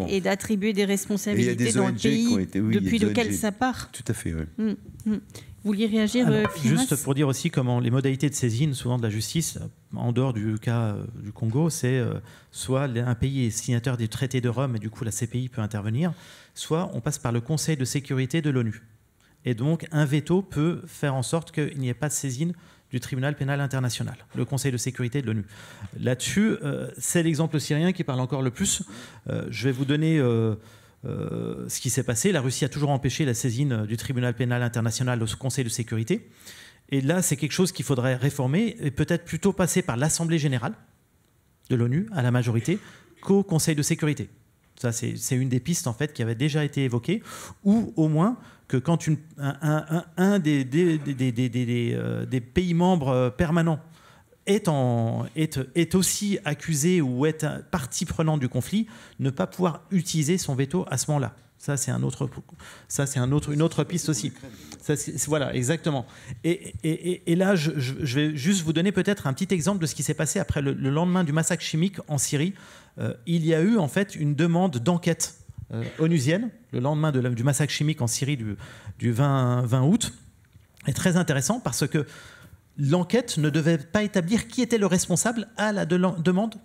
et d'attribuer des responsabilités dans le pays depuis lequel ça part. Tout à fait. Oui. Hum, hum. Vous vouliez réagir, ah, bah, Juste pour dire aussi comment les modalités de saisine, souvent de la justice, en dehors du cas du Congo, c'est soit un pays est signateur des traités de Rome et du coup la CPI peut intervenir, soit on passe par le Conseil de sécurité de l'ONU. Et donc, un veto peut faire en sorte qu'il n'y ait pas de saisine du tribunal pénal international, le Conseil de sécurité de l'ONU. Là-dessus, euh, c'est l'exemple syrien qui parle encore le plus. Euh, je vais vous donner euh, ce qui s'est passé. La Russie a toujours empêché la saisine du tribunal pénal international au Conseil de sécurité. Et là, c'est quelque chose qu'il faudrait réformer et peut-être plutôt passer par l'Assemblée générale de l'ONU à la majorité qu'au Conseil de sécurité c'est une des pistes en fait qui avait déjà été évoquée, ou au moins que quand un, des, pays membres euh, permanents est, aussi accusé ou est partie prenante du conflit, ne pas pouvoir utiliser son veto à ce moment-là. Ça, c'est un autre, une autre piste aussi. voilà, exactement. Et, là, je, vais juste vous donner peut-être un petit exemple de ce qui s'est passé après le, lendemain du massacre chimique en Syrie, euh, il y a eu en fait une demande d'enquête euh, onusienne le lendemain du massacre chimique en Syrie du, 20, août est très intéressant parce que l'enquête ne devait pas établir qui était le responsable à la, demande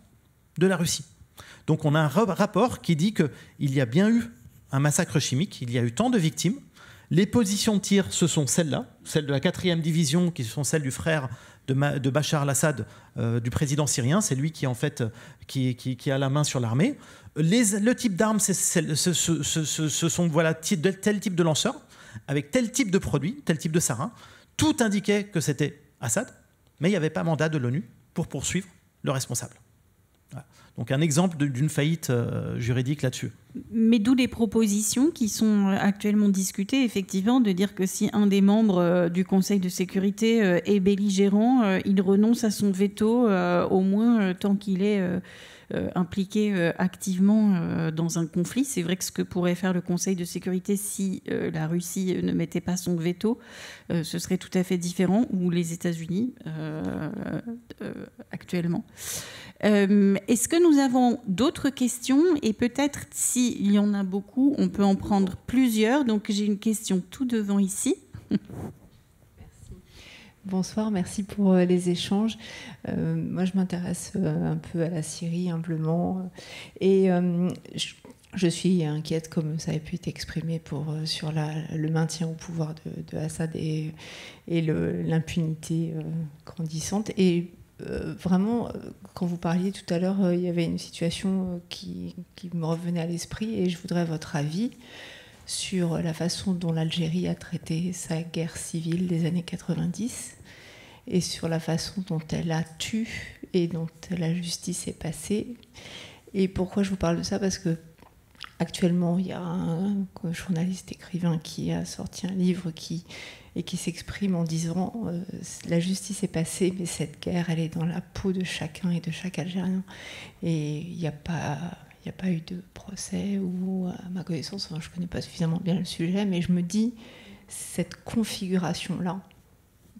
de la Russie. Donc on a un rapport qui dit qu'il y a bien eu un massacre chimique, il y a eu tant de victimes, les positions de tir, ce sont celles-là, celles de la 4e division qui sont celles du frère de, Bachar al-Assad, euh, du président syrien. C'est lui qui, en fait, qui, a la main sur l'armée. le type d'armes, ce, sont voilà, tel type de lanceurs, avec tel type de produit, tel type de sarin. Tout indiquait que c'était Assad, mais il n'y avait pas mandat de l'ONU pour poursuivre le responsable. Donc un exemple d'une faillite euh, juridique là-dessus mais d'où les propositions qui sont euh, actuellement discutées, effectivement, de dire que si un des membres euh, du Conseil de sécurité euh, est belligérant, il renonce à son veto, au moins tant qu'il est impliqué activement dans un conflit. C'est vrai que ce que pourrait faire le Conseil de sécurité si la Russie ne mettait pas son veto, ce serait tout à fait différent, ou les États-Unis actuellement. Euh, est-ce que nous avons d'autres questions Et peut-être s'il y en a beaucoup, on peut en prendre plusieurs. Donc j'ai une question tout devant ici. Bonsoir, merci pour euh, les échanges. Euh, moi, je m'intéresse un peu à la Syrie, humblement. Et je, suis inquiète, comme ça a pu être exprimé, pour, sur la, le maintien au pouvoir de, Assad et, et l'impunité grandissante. Et euh, vraiment, euh, quand vous parliez tout à l'heure, euh, il y avait une situation qui, qui, me revenait à l'esprit et je voudrais votre avis sur la façon dont l'Algérie a traité sa guerre civile des années 90 et sur la façon dont elle a tué et dont la justice est passée. Et pourquoi je vous parle de ça Parce que actuellement, il y a un journaliste écrivain qui a sorti un livre qui et qui s'exprime en disant euh, la justice est passée, mais cette guerre, elle est dans la peau de chacun et de chaque Algérien. Et il n'y a pas. a pas eu de procès ou, à ma connaissance, je ne connais pas suffisamment bien le sujet, mais je me dis, cette configuration-là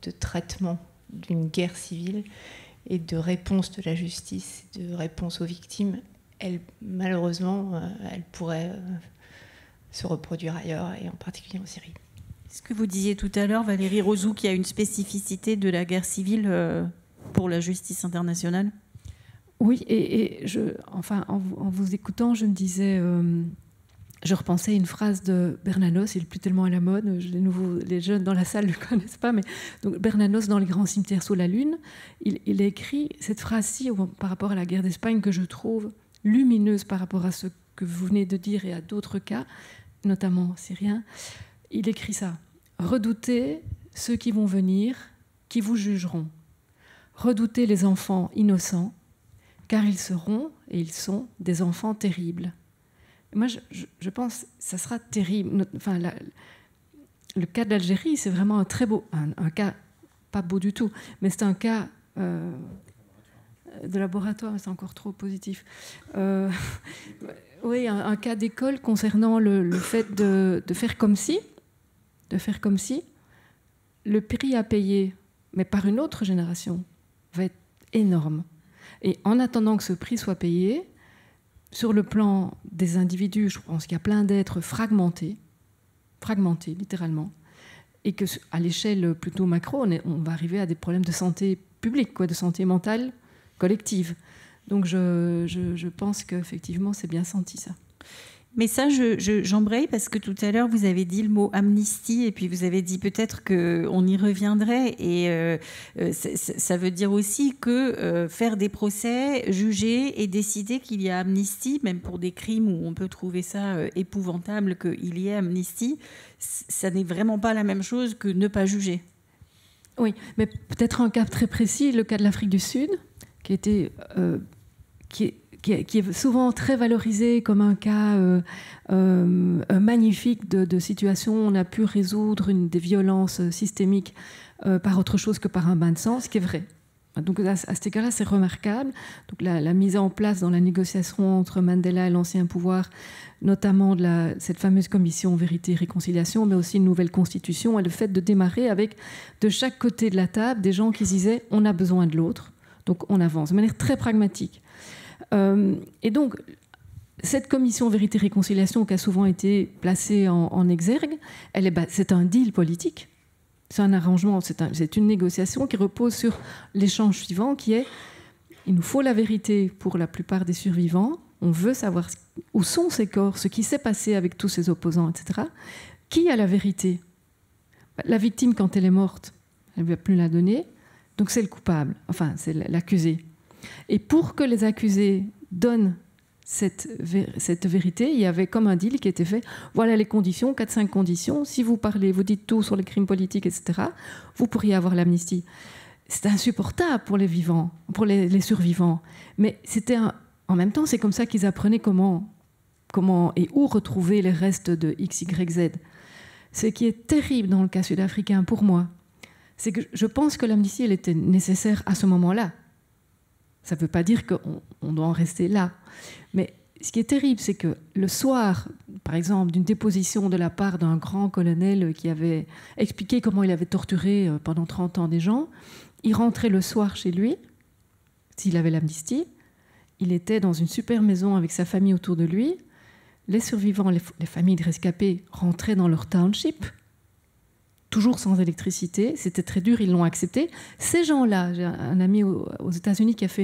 de traitement d'une guerre civile et de réponse de la justice, de réponse aux victimes, elle, malheureusement, euh, elle pourrait euh, se reproduire ailleurs, et en particulier en Syrie. Ce que vous disiez tout à l'heure, Valérie Rosou, qu'il y a une spécificité de la guerre civile euh, pour la justice internationale Oui, et, je, enfin, en, vous écoutant, je me disais. Euh, je repensais à une phrase de Bernanos, il n'est plus tellement à la mode, les, les jeunes dans la salle ne le [laughs] connaissent pas, mais donc Bernanos dans Les grands cimetières sous la lune, il, il écrit cette phrase-ci par rapport à la guerre d'Espagne que je trouve lumineuse par rapport à ce que vous venez de dire et à d'autres cas, notamment syriens. Il écrit ça. Redoutez ceux qui vont venir, qui vous jugeront. Redoutez les enfants innocents, car ils seront et ils sont des enfants terribles. moi, je, pense que ça sera terrible. le cas de l'Algérie, c'est vraiment un très beau, un, cas pas beau du tout, mais c'est un cas euh, de laboratoire, c'est encore trop positif. Euh, [laughs] oui, un, cas d'école concernant le, fait de, faire comme si de faire comme si le prix à payer, mais par une autre génération, va être énorme. Et en attendant que ce prix soit payé, sur le plan des individus, je pense qu'il y a plein d'êtres fragmentés, fragmentés littéralement, et que à l'échelle plutôt macro, on, va arriver à des problèmes de santé publique, quoi, de santé mentale collective. Donc je, je pense qu'effectivement, c'est bien senti ça. Mais ça, j'embraye je, parce que tout à l'heure, vous avez dit le mot amnistie et puis vous avez dit peut-être qu'on y reviendrait. Et euh, euh, ça veut dire aussi que euh, faire des procès, juger et décider qu'il y a amnistie, même pour des crimes où on peut trouver ça épouvantable qu'il y ait amnistie, ça n'est vraiment pas la même chose que ne pas juger. Oui, mais peut-être un cas très précis, le cas de l'Afrique du Sud, qui était... qui qui, est souvent très valorisé comme un cas euh, euh, euh, magnifique de, situation où on a pu résoudre une, des violences systémiques par autre chose que par un bain de sang, ce qui est vrai. Donc à, cet égard-là, c'est remarquable. Donc la, mise en place dans la négociation entre Mandela et l'ancien pouvoir, notamment de la, cette fameuse commission vérité et réconciliation, mais aussi une nouvelle constitution, et le fait de démarrer avec de chaque côté de la table des gens qui disaient on a besoin de l'autre, donc on avance de manière très pragmatique. Euh, et donc, cette commission Vérité Réconciliation qui a souvent été placée en, exergue, c'est un deal politique. C'est un arrangement, c'est une négociation qui repose sur l'échange suivant qui est il nous faut la vérité pour la plupart des survivants, on veut savoir où sont ces corps, ce qui s'est passé avec tous ces opposants, etc. Qui a la vérité La victime, quand elle est morte, elle ne va plus la donner, donc c'est le coupable, enfin c'est l'accusé. Et pour que les accusés donnent cette, cette, vérité, il y avait comme un deal qui était fait, voilà les conditions, 4-5 conditions, si vous parlez, vous dites tout sur les crimes politiques, etc., vous pourriez avoir l'amnistie. C'est insupportable pour les vivants, pour les, survivants. Mais c'était en même temps, c'est comme ça qu'ils apprenaient comment, comment et où retrouver les restes de XYZ. Ce qui est terrible dans le cas sud-africain pour moi, c'est que je pense que l'amnistie, elle était nécessaire à ce moment-là, ça ne veut pas dire qu'on doit en rester là. Mais ce qui est terrible, c'est que le soir, par exemple, d'une déposition de la part d'un grand colonel qui avait expliqué comment il avait torturé euh, pendant 30 ans des gens, il rentrait le soir chez lui, s'il avait l'amnistie, il était dans une super maison avec sa famille autour de lui, les survivants, les, familles de rescapés rentraient dans leur township, toujours sans électricité. C'était très dur, ils l'ont accepté. Ces gens-là, j'ai un ami aux États-Unis qui a fait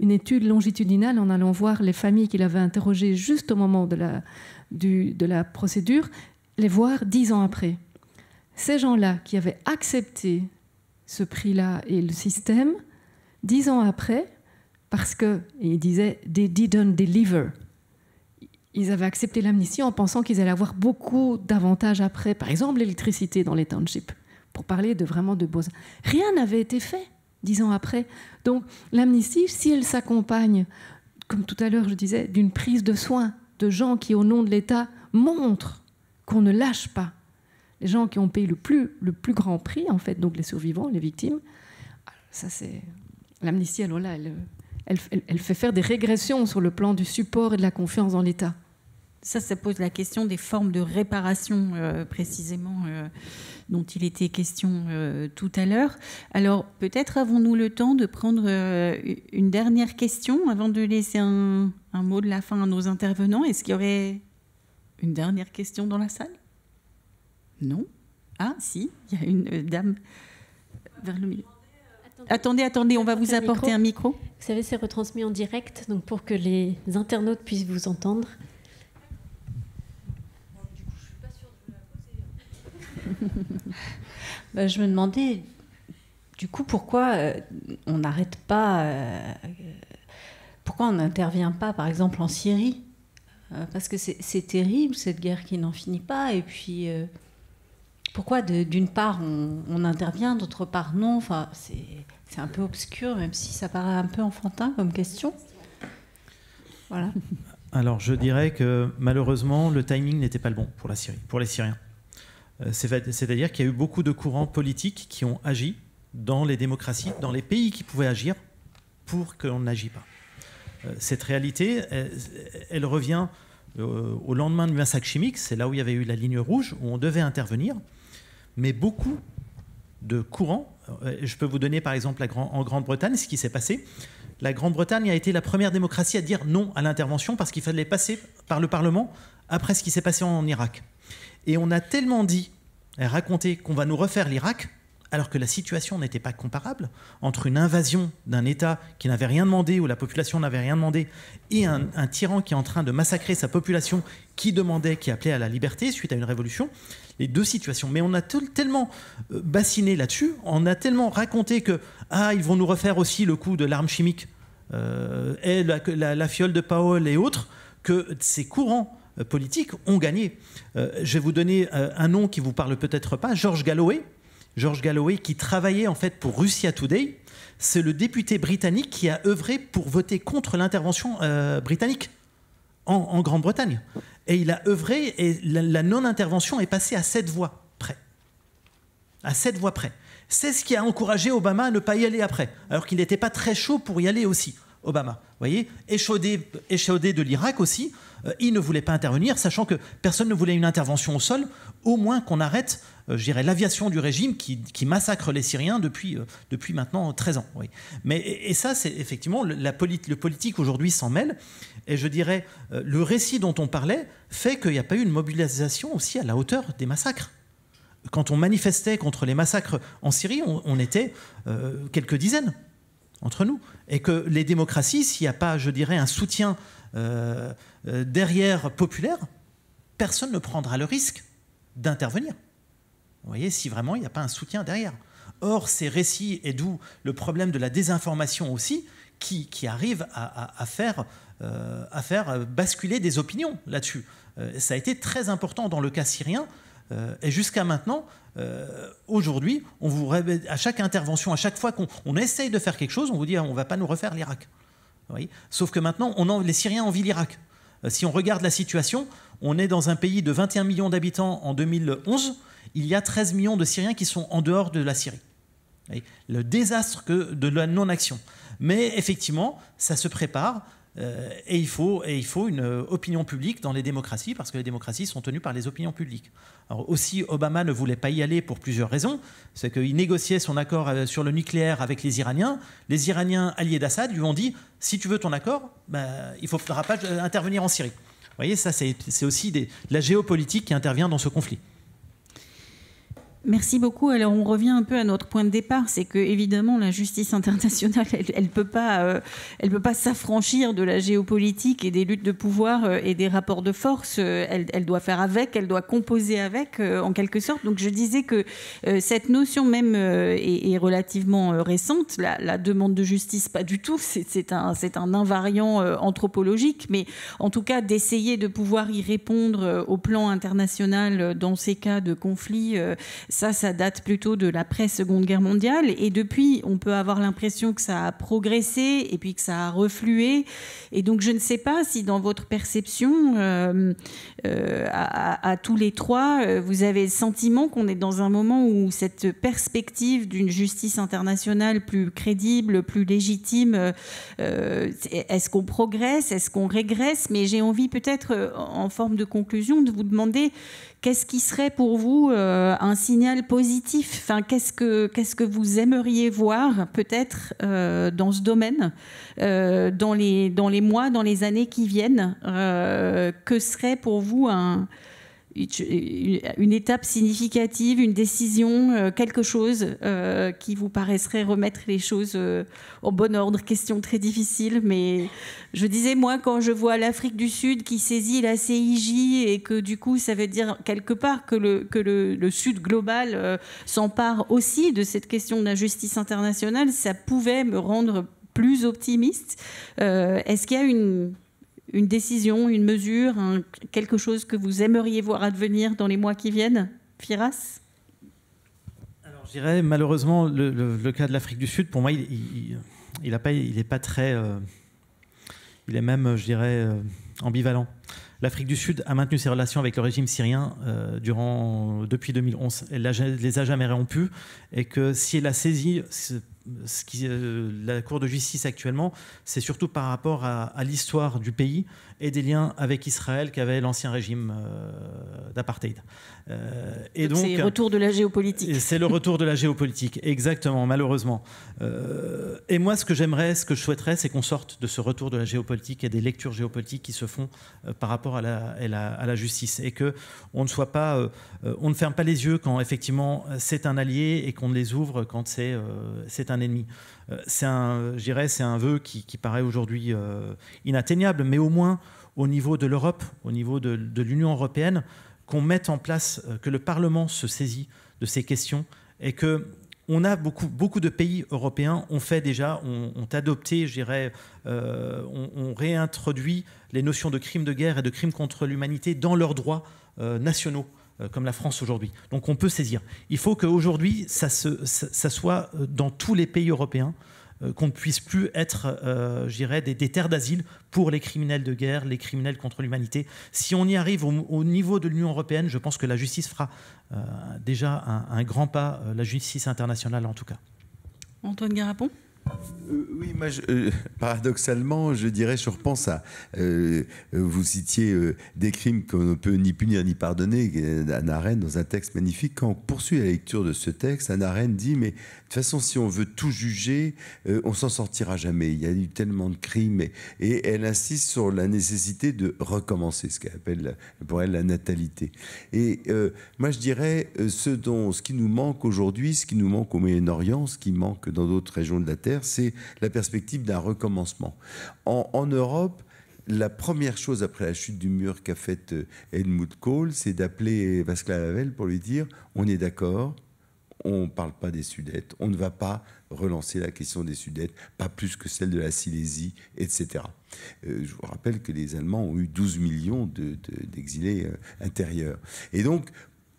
une, étude longitudinale en allant voir les familles qu'il avait interrogées juste au moment de la, de la procédure, les voir dix ans après. Ces gens-là qui avaient accepté ce prix-là et le système, dix ans après, parce qu'ils disaient « they didn't deliver » ils avaient accepté l'amnistie en pensant qu'ils allaient avoir beaucoup d'avantages après, par exemple l'électricité dans les townships, pour parler de vraiment de beaux. Rien n'avait été fait dix ans après. Donc l'amnistie, si elle s'accompagne, comme tout à l'heure je disais, d'une prise de soin de gens qui, au nom de l'État, montrent qu'on ne lâche pas. Les gens qui ont payé le plus, le plus grand prix, en fait, donc les survivants, les victimes, ça c'est l'amnistie, alors oh là, elle, elle, fait faire des régressions sur le plan du support et de la confiance dans l'État. Ça, ça pose la question des formes de réparation, euh, précisément, euh, dont il était question euh, tout à l'heure. Alors, peut-être avons-nous le temps de prendre une dernière question avant de laisser un, un mot de la fin à nos intervenants. Est-ce qu'il y aurait une dernière question dans la salle Non Ah, si, il y a une dame vers le milieu attendez, attendez, on va vous apporter un micro. Vous savez, c'est retransmis en direct, donc pour que les internautes puissent vous entendre. [laughs] Bah, je me demandais, du coup, pourquoi euh, on n'arrête pas, euh, pourquoi on n'intervient pas, par exemple, en Syrie euh, Parce que c'est terrible, cette guerre qui n'en finit pas. Et puis, pourquoi d'une part on, on intervient, d'autre part non Enfin, c'est un peu obscur, même si ça paraît un peu enfantin comme question. Voilà. Alors, je dirais que malheureusement, le timing n'était pas le bon pour la Syrie, pour les Syriens. Euh, c'est-à-dire qu'il y a eu beaucoup de courants politiques qui ont agi dans les démocraties, dans les pays qui pouvaient agir, pour qu'on n'agisse pas. Euh, cette réalité, elle, elle revient euh, au lendemain du massacre chimique, c'est là où il y avait eu la ligne rouge, où on devait intervenir, mais beaucoup de courant. Euh, je peux vous donner par exemple en Grande-Bretagne ce qui s'est passé. La Grande-Bretagne a été la première démocratie à dire non à l'intervention parce qu'il fallait passer par le Parlement après ce qui s'est passé en Irak. Et on a tellement dit, euh, raconté qu'on va nous refaire l'Irak, alors que la situation n'était pas comparable entre une invasion d'un État qui n'avait rien demandé, ou la population n'avait rien demandé, et un tyran qui est en train de massacrer sa population, qui demandait, qui appelait à la liberté suite à une révolution, les deux situations. Mais on a tellement euh, bassiné là-dessus, on a tellement raconté que ah ils vont nous refaire aussi le coup de l'arme chimique euh, et la, fiole de Powell et autres, que ces courants euh, politiques ont gagné. je vais vous donner un nom qui vous parle peut-être pas, George Galloway. George Galloway qui travaillait en fait pour Russia Today. C'est le député britannique qui a œuvré pour voter contre l'intervention britannique en Grande-Bretagne et il a œuvré, et la, non-intervention est passée à sept voix près. À sept voix près. C'est ce qui a encouragé Obama à ne pas y aller après, alors qu'il n'était pas très chaud pour y aller aussi, Obama. Vous voyez, échaudé, de l'Irak aussi, euh, il ne voulait pas intervenir, sachant que personne ne voulait une intervention au sol, au moins qu'on arrête euh, je dirais, l'aviation du régime qui, massacre les Syriens depuis, euh, depuis maintenant 13 ans. Oui. Mais, et, ça, c'est effectivement, la le politique aujourd'hui s'en mêle. Et je dirais, euh, le récit dont on parlait fait qu'il n'y a pas eu une mobilisation aussi à la hauteur des massacres quand on manifestait contre les massacres en Syrie, on, était quelques dizaines entre nous. Et que les démocraties, s'il n'y a pas, je dirais, un soutien derrière populaire, personne ne prendra le risque d'intervenir. Vous voyez, si vraiment il n'y a pas un soutien derrière. Or, ces récits, et d'où le problème de la désinformation aussi, qui, arrive à, faire, euh, à faire basculer des opinions là-dessus. Euh, ça a été très important dans le cas syrien. Euh, et jusqu'à maintenant, aujourd'hui, on vous à chaque intervention, à chaque fois qu'on essaye de faire quelque chose, on vous dit on ne va pas nous refaire l'Irak. Sauf que maintenant, les Syriens en l'Irak. Si on regarde la situation, on est dans un pays de 21 millions d'habitants en 2011 il y a 13 millions de Syriens qui sont en dehors de la Syrie. Le désastre que de la non-action. Mais effectivement, ça se prépare. Euh, et, il faut, et il faut une euh, opinion publique dans les démocraties, parce que les démocraties sont tenues par les opinions publiques. Alors aussi, Obama ne voulait pas y aller pour plusieurs raisons. C'est qu'il négociait son accord euh, sur le nucléaire avec les Iraniens. Les Iraniens alliés d'Assad lui ont dit, si tu veux ton accord, bah, il ne faudra pas intervenir en Syrie. Vous voyez, ça, c'est aussi de la géopolitique qui intervient dans ce conflit. Merci beaucoup. Alors on revient un peu à notre point de départ, c'est que évidemment la justice internationale, [laughs] elle, ne peut pas, euh, elle peut pas s'affranchir de la géopolitique et des luttes de pouvoir euh, et des rapports de force. Euh, elle, doit faire avec, elle doit composer avec, en quelque sorte. Donc je disais que cette notion même est, relativement récente. La, la, demande de justice, pas du tout. C'est un, c'est un invariant anthropologique, mais en tout cas d'essayer de pouvoir y répondre au plan international dans ces cas de conflit ça, ça date plutôt de l'après-Seconde Guerre mondiale. Et depuis, on peut avoir l'impression que ça a progressé et puis que ça a reflué. Et donc, je ne sais pas si dans votre perception, euh, euh, à, tous les trois, euh, vous avez le sentiment qu'on est dans un moment où cette perspective d'une justice internationale plus crédible, plus légitime, est-ce qu'on progresse, est-ce qu'on régresse Mais j'ai envie peut-être, en forme de conclusion, de vous demander Qu'est-ce qui serait pour vous euh, un signal positif enfin, qu'est-ce, que, qu'est-ce que vous aimeriez voir peut-être euh, dans ce domaine, euh, dans, les, dans les mois, dans les années qui viennent Que serait pour vous un, une étape significative, une décision, euh, quelque chose euh, qui vous paraisserait remettre les choses au euh, bon ordre Question très difficile, mais je disais, moi, quand je vois l'Afrique du Sud qui saisit la CIJ et que du coup, ça veut dire quelque part que le, que le, Sud global s'empare aussi de cette question de la justice internationale, ça pouvait me rendre plus optimiste. Est-ce qu'il y a une une décision, une mesure, quelque chose que vous aimeriez voir advenir dans les mois qui viennent Firas Alors je dirais malheureusement le, cas de l'Afrique du Sud, pour moi, il n'est pas, très... Euh, il est même, je dirais, euh, ambivalent. L'Afrique du Sud a maintenu ses relations avec le régime syrien euh, durant, depuis 2011. Elle ne les a jamais rompues et que si elle a saisi ce qui, euh, la Cour de justice actuellement, c'est surtout par rapport à, l'histoire du pays et des liens avec Israël qu'avait l'ancien régime euh, d'apartheid. donc, c'est le retour de la géopolitique. C'est le retour de la géopolitique, exactement, malheureusement. et moi, ce que j'aimerais, ce que je souhaiterais, c'est qu'on sorte de ce retour de la géopolitique et des lectures géopolitiques qui se font par rapport à la, à la, justice et que on ne soit pas, euh, euh, on ne ferme pas les yeux quand effectivement c'est un allié et qu'on les ouvre quand c'est euh, un ennemi. C'est un, c'est un vœu qui, paraît aujourd'hui inatteignable, mais au moins au niveau de l'Europe, au niveau de, de l'Union européenne, qu'on mette en place, que le Parlement se saisit de ces questions et que on a beaucoup, beaucoup de pays européens ont fait déjà, ont, adopté, je dirais, euh, ont, réintroduit les notions de crimes de guerre et de crimes contre l'humanité dans leurs droits euh, nationaux euh, comme la France aujourd'hui. Donc on peut saisir. Il faut qu'aujourd'hui, ça, ça, soit dans tous les pays européens euh, qu'on ne puisse plus être, euh, j'irais, des, des, terres d'asile pour les criminels de guerre, les criminels contre l'humanité. Si on y arrive au, niveau de l'Union européenne, je pense que la justice fera euh, déjà un, grand pas, la justice internationale en tout cas. Antoine Garapon oui, paradoxalement, je dirais, je repense à. vous citiez des crimes qu'on ne peut ni punir ni pardonner. Anna Arendt, dans un texte magnifique, quand on poursuit la lecture de ce texte, Anna Arendt dit Mais de toute façon, si on veut tout juger, euh, on s'en sortira jamais. Il y a eu tellement de crimes. Et, elle insiste sur la nécessité de recommencer, ce qu'elle appelle pour elle la natalité. Et euh, moi, je dirais, euh, ce, dont, ce qui nous manque aujourd'hui, ce qui nous manque au Moyen-Orient, ce qui manque dans d'autres régions de la Terre, c'est la perspective d'un recommencement. en, Europe, la première chose après la chute du mur qu'a faite Helmut Kohl, c'est d'appeler Pascal Havel pour lui dire on est d'accord, on ne parle pas des Sudètes, on ne va pas relancer la question des Sudètes, pas plus que celle de la Silésie, etc. Euh, je vous rappelle que les Allemands ont eu 12 millions d'exilés euh, intérieurs. Et donc,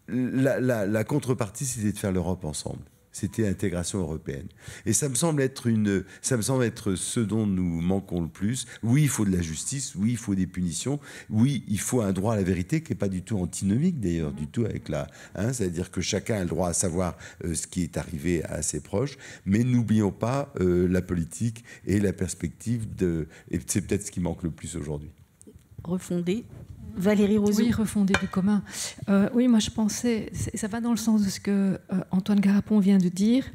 la contrepartie, c'était de faire l'Europe ensemble c'était l'intégration européenne. Et ça me semble être une, ça me semble être ce dont nous manquons le plus. Oui, il faut de la justice. Oui, il faut des punitions. Oui, il faut un droit à la vérité qui n'est pas du tout antinomique d'ailleurs, du tout avec la, hein, c'est-à-dire que chacun a le droit à savoir euh, ce qui est arrivé à ses proches. Mais n'oublions pas euh, la politique et la perspective de, et c'est peut-être ce qui manque le plus aujourd'hui. Refondé, Valérie Rosier, Oui, refonder du commun. Euh, oui, moi je pensais, ça va dans le sens de ce que euh, Antoine Garapon vient de dire.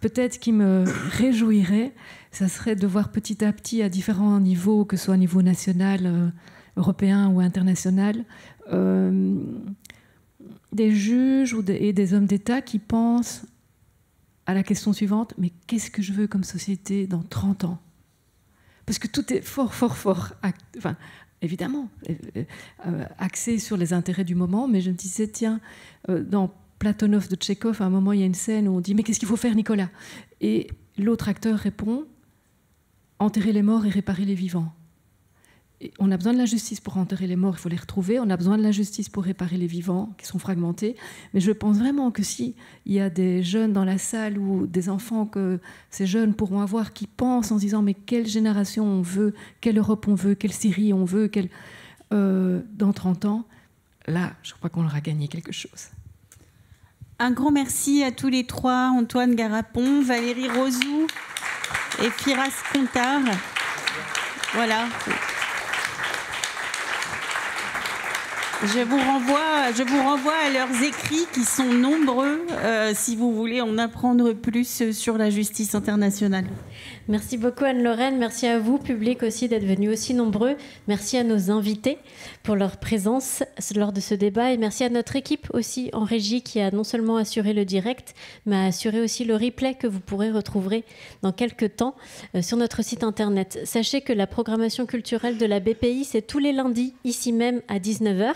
Peut-être qui me réjouirait, ça serait de voir petit à petit à différents niveaux, que ce soit au niveau national, euh, européen ou international, des juges ou des, et des hommes d'État qui pensent à la question suivante, mais qu'est-ce que je veux comme société dans 30 ans Parce que tout est fort, fort, fort, évidemment, euh, euh, axé sur les intérêts du moment, mais je me disais, tiens, euh, dans Platonov de Tchekhov, à un moment, il y a une scène où on dit, mais qu'est-ce qu'il faut faire, Nicolas Et l'autre acteur répond, enterrer les morts et réparer les vivants on a besoin de la justice pour enterrer les morts, il faut les retrouver. On a besoin de la justice pour réparer les vivants qui sont fragmentés. Mais je pense vraiment que si il y a des jeunes dans la salle ou des enfants que ces jeunes pourront avoir qui pensent en disant mais quelle génération on veut, quelle Europe on veut, quelle Syrie on veut, quelle... Euh, dans 30 ans, là, je crois qu'on aura gagné quelque chose. Un grand merci à tous les trois, Antoine Garapon, Valérie Rosou et Firas Contard. Voilà. Je vous renvoie, je vous renvoie à leurs écrits qui sont nombreux euh, si vous voulez en apprendre plus sur la justice internationale. Merci beaucoup Anne-Lorraine, merci à vous, public aussi, d'être venu aussi nombreux. Merci à nos invités pour leur présence lors de ce débat et merci à notre équipe aussi en régie qui a non seulement assuré le direct, mais a assuré aussi le replay que vous pourrez retrouver dans quelques temps euh, sur notre site internet. Sachez que la programmation culturelle de la BPI, c'est tous les lundis, ici même à 19h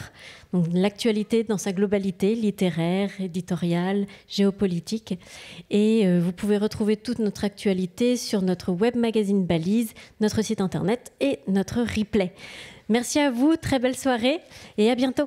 l'actualité dans sa globalité, littéraire, éditoriale, géopolitique. Et euh, vous pouvez retrouver toute notre actualité sur notre web magazine Balise, notre site internet et notre replay. Merci à vous, très belle soirée et à bientôt.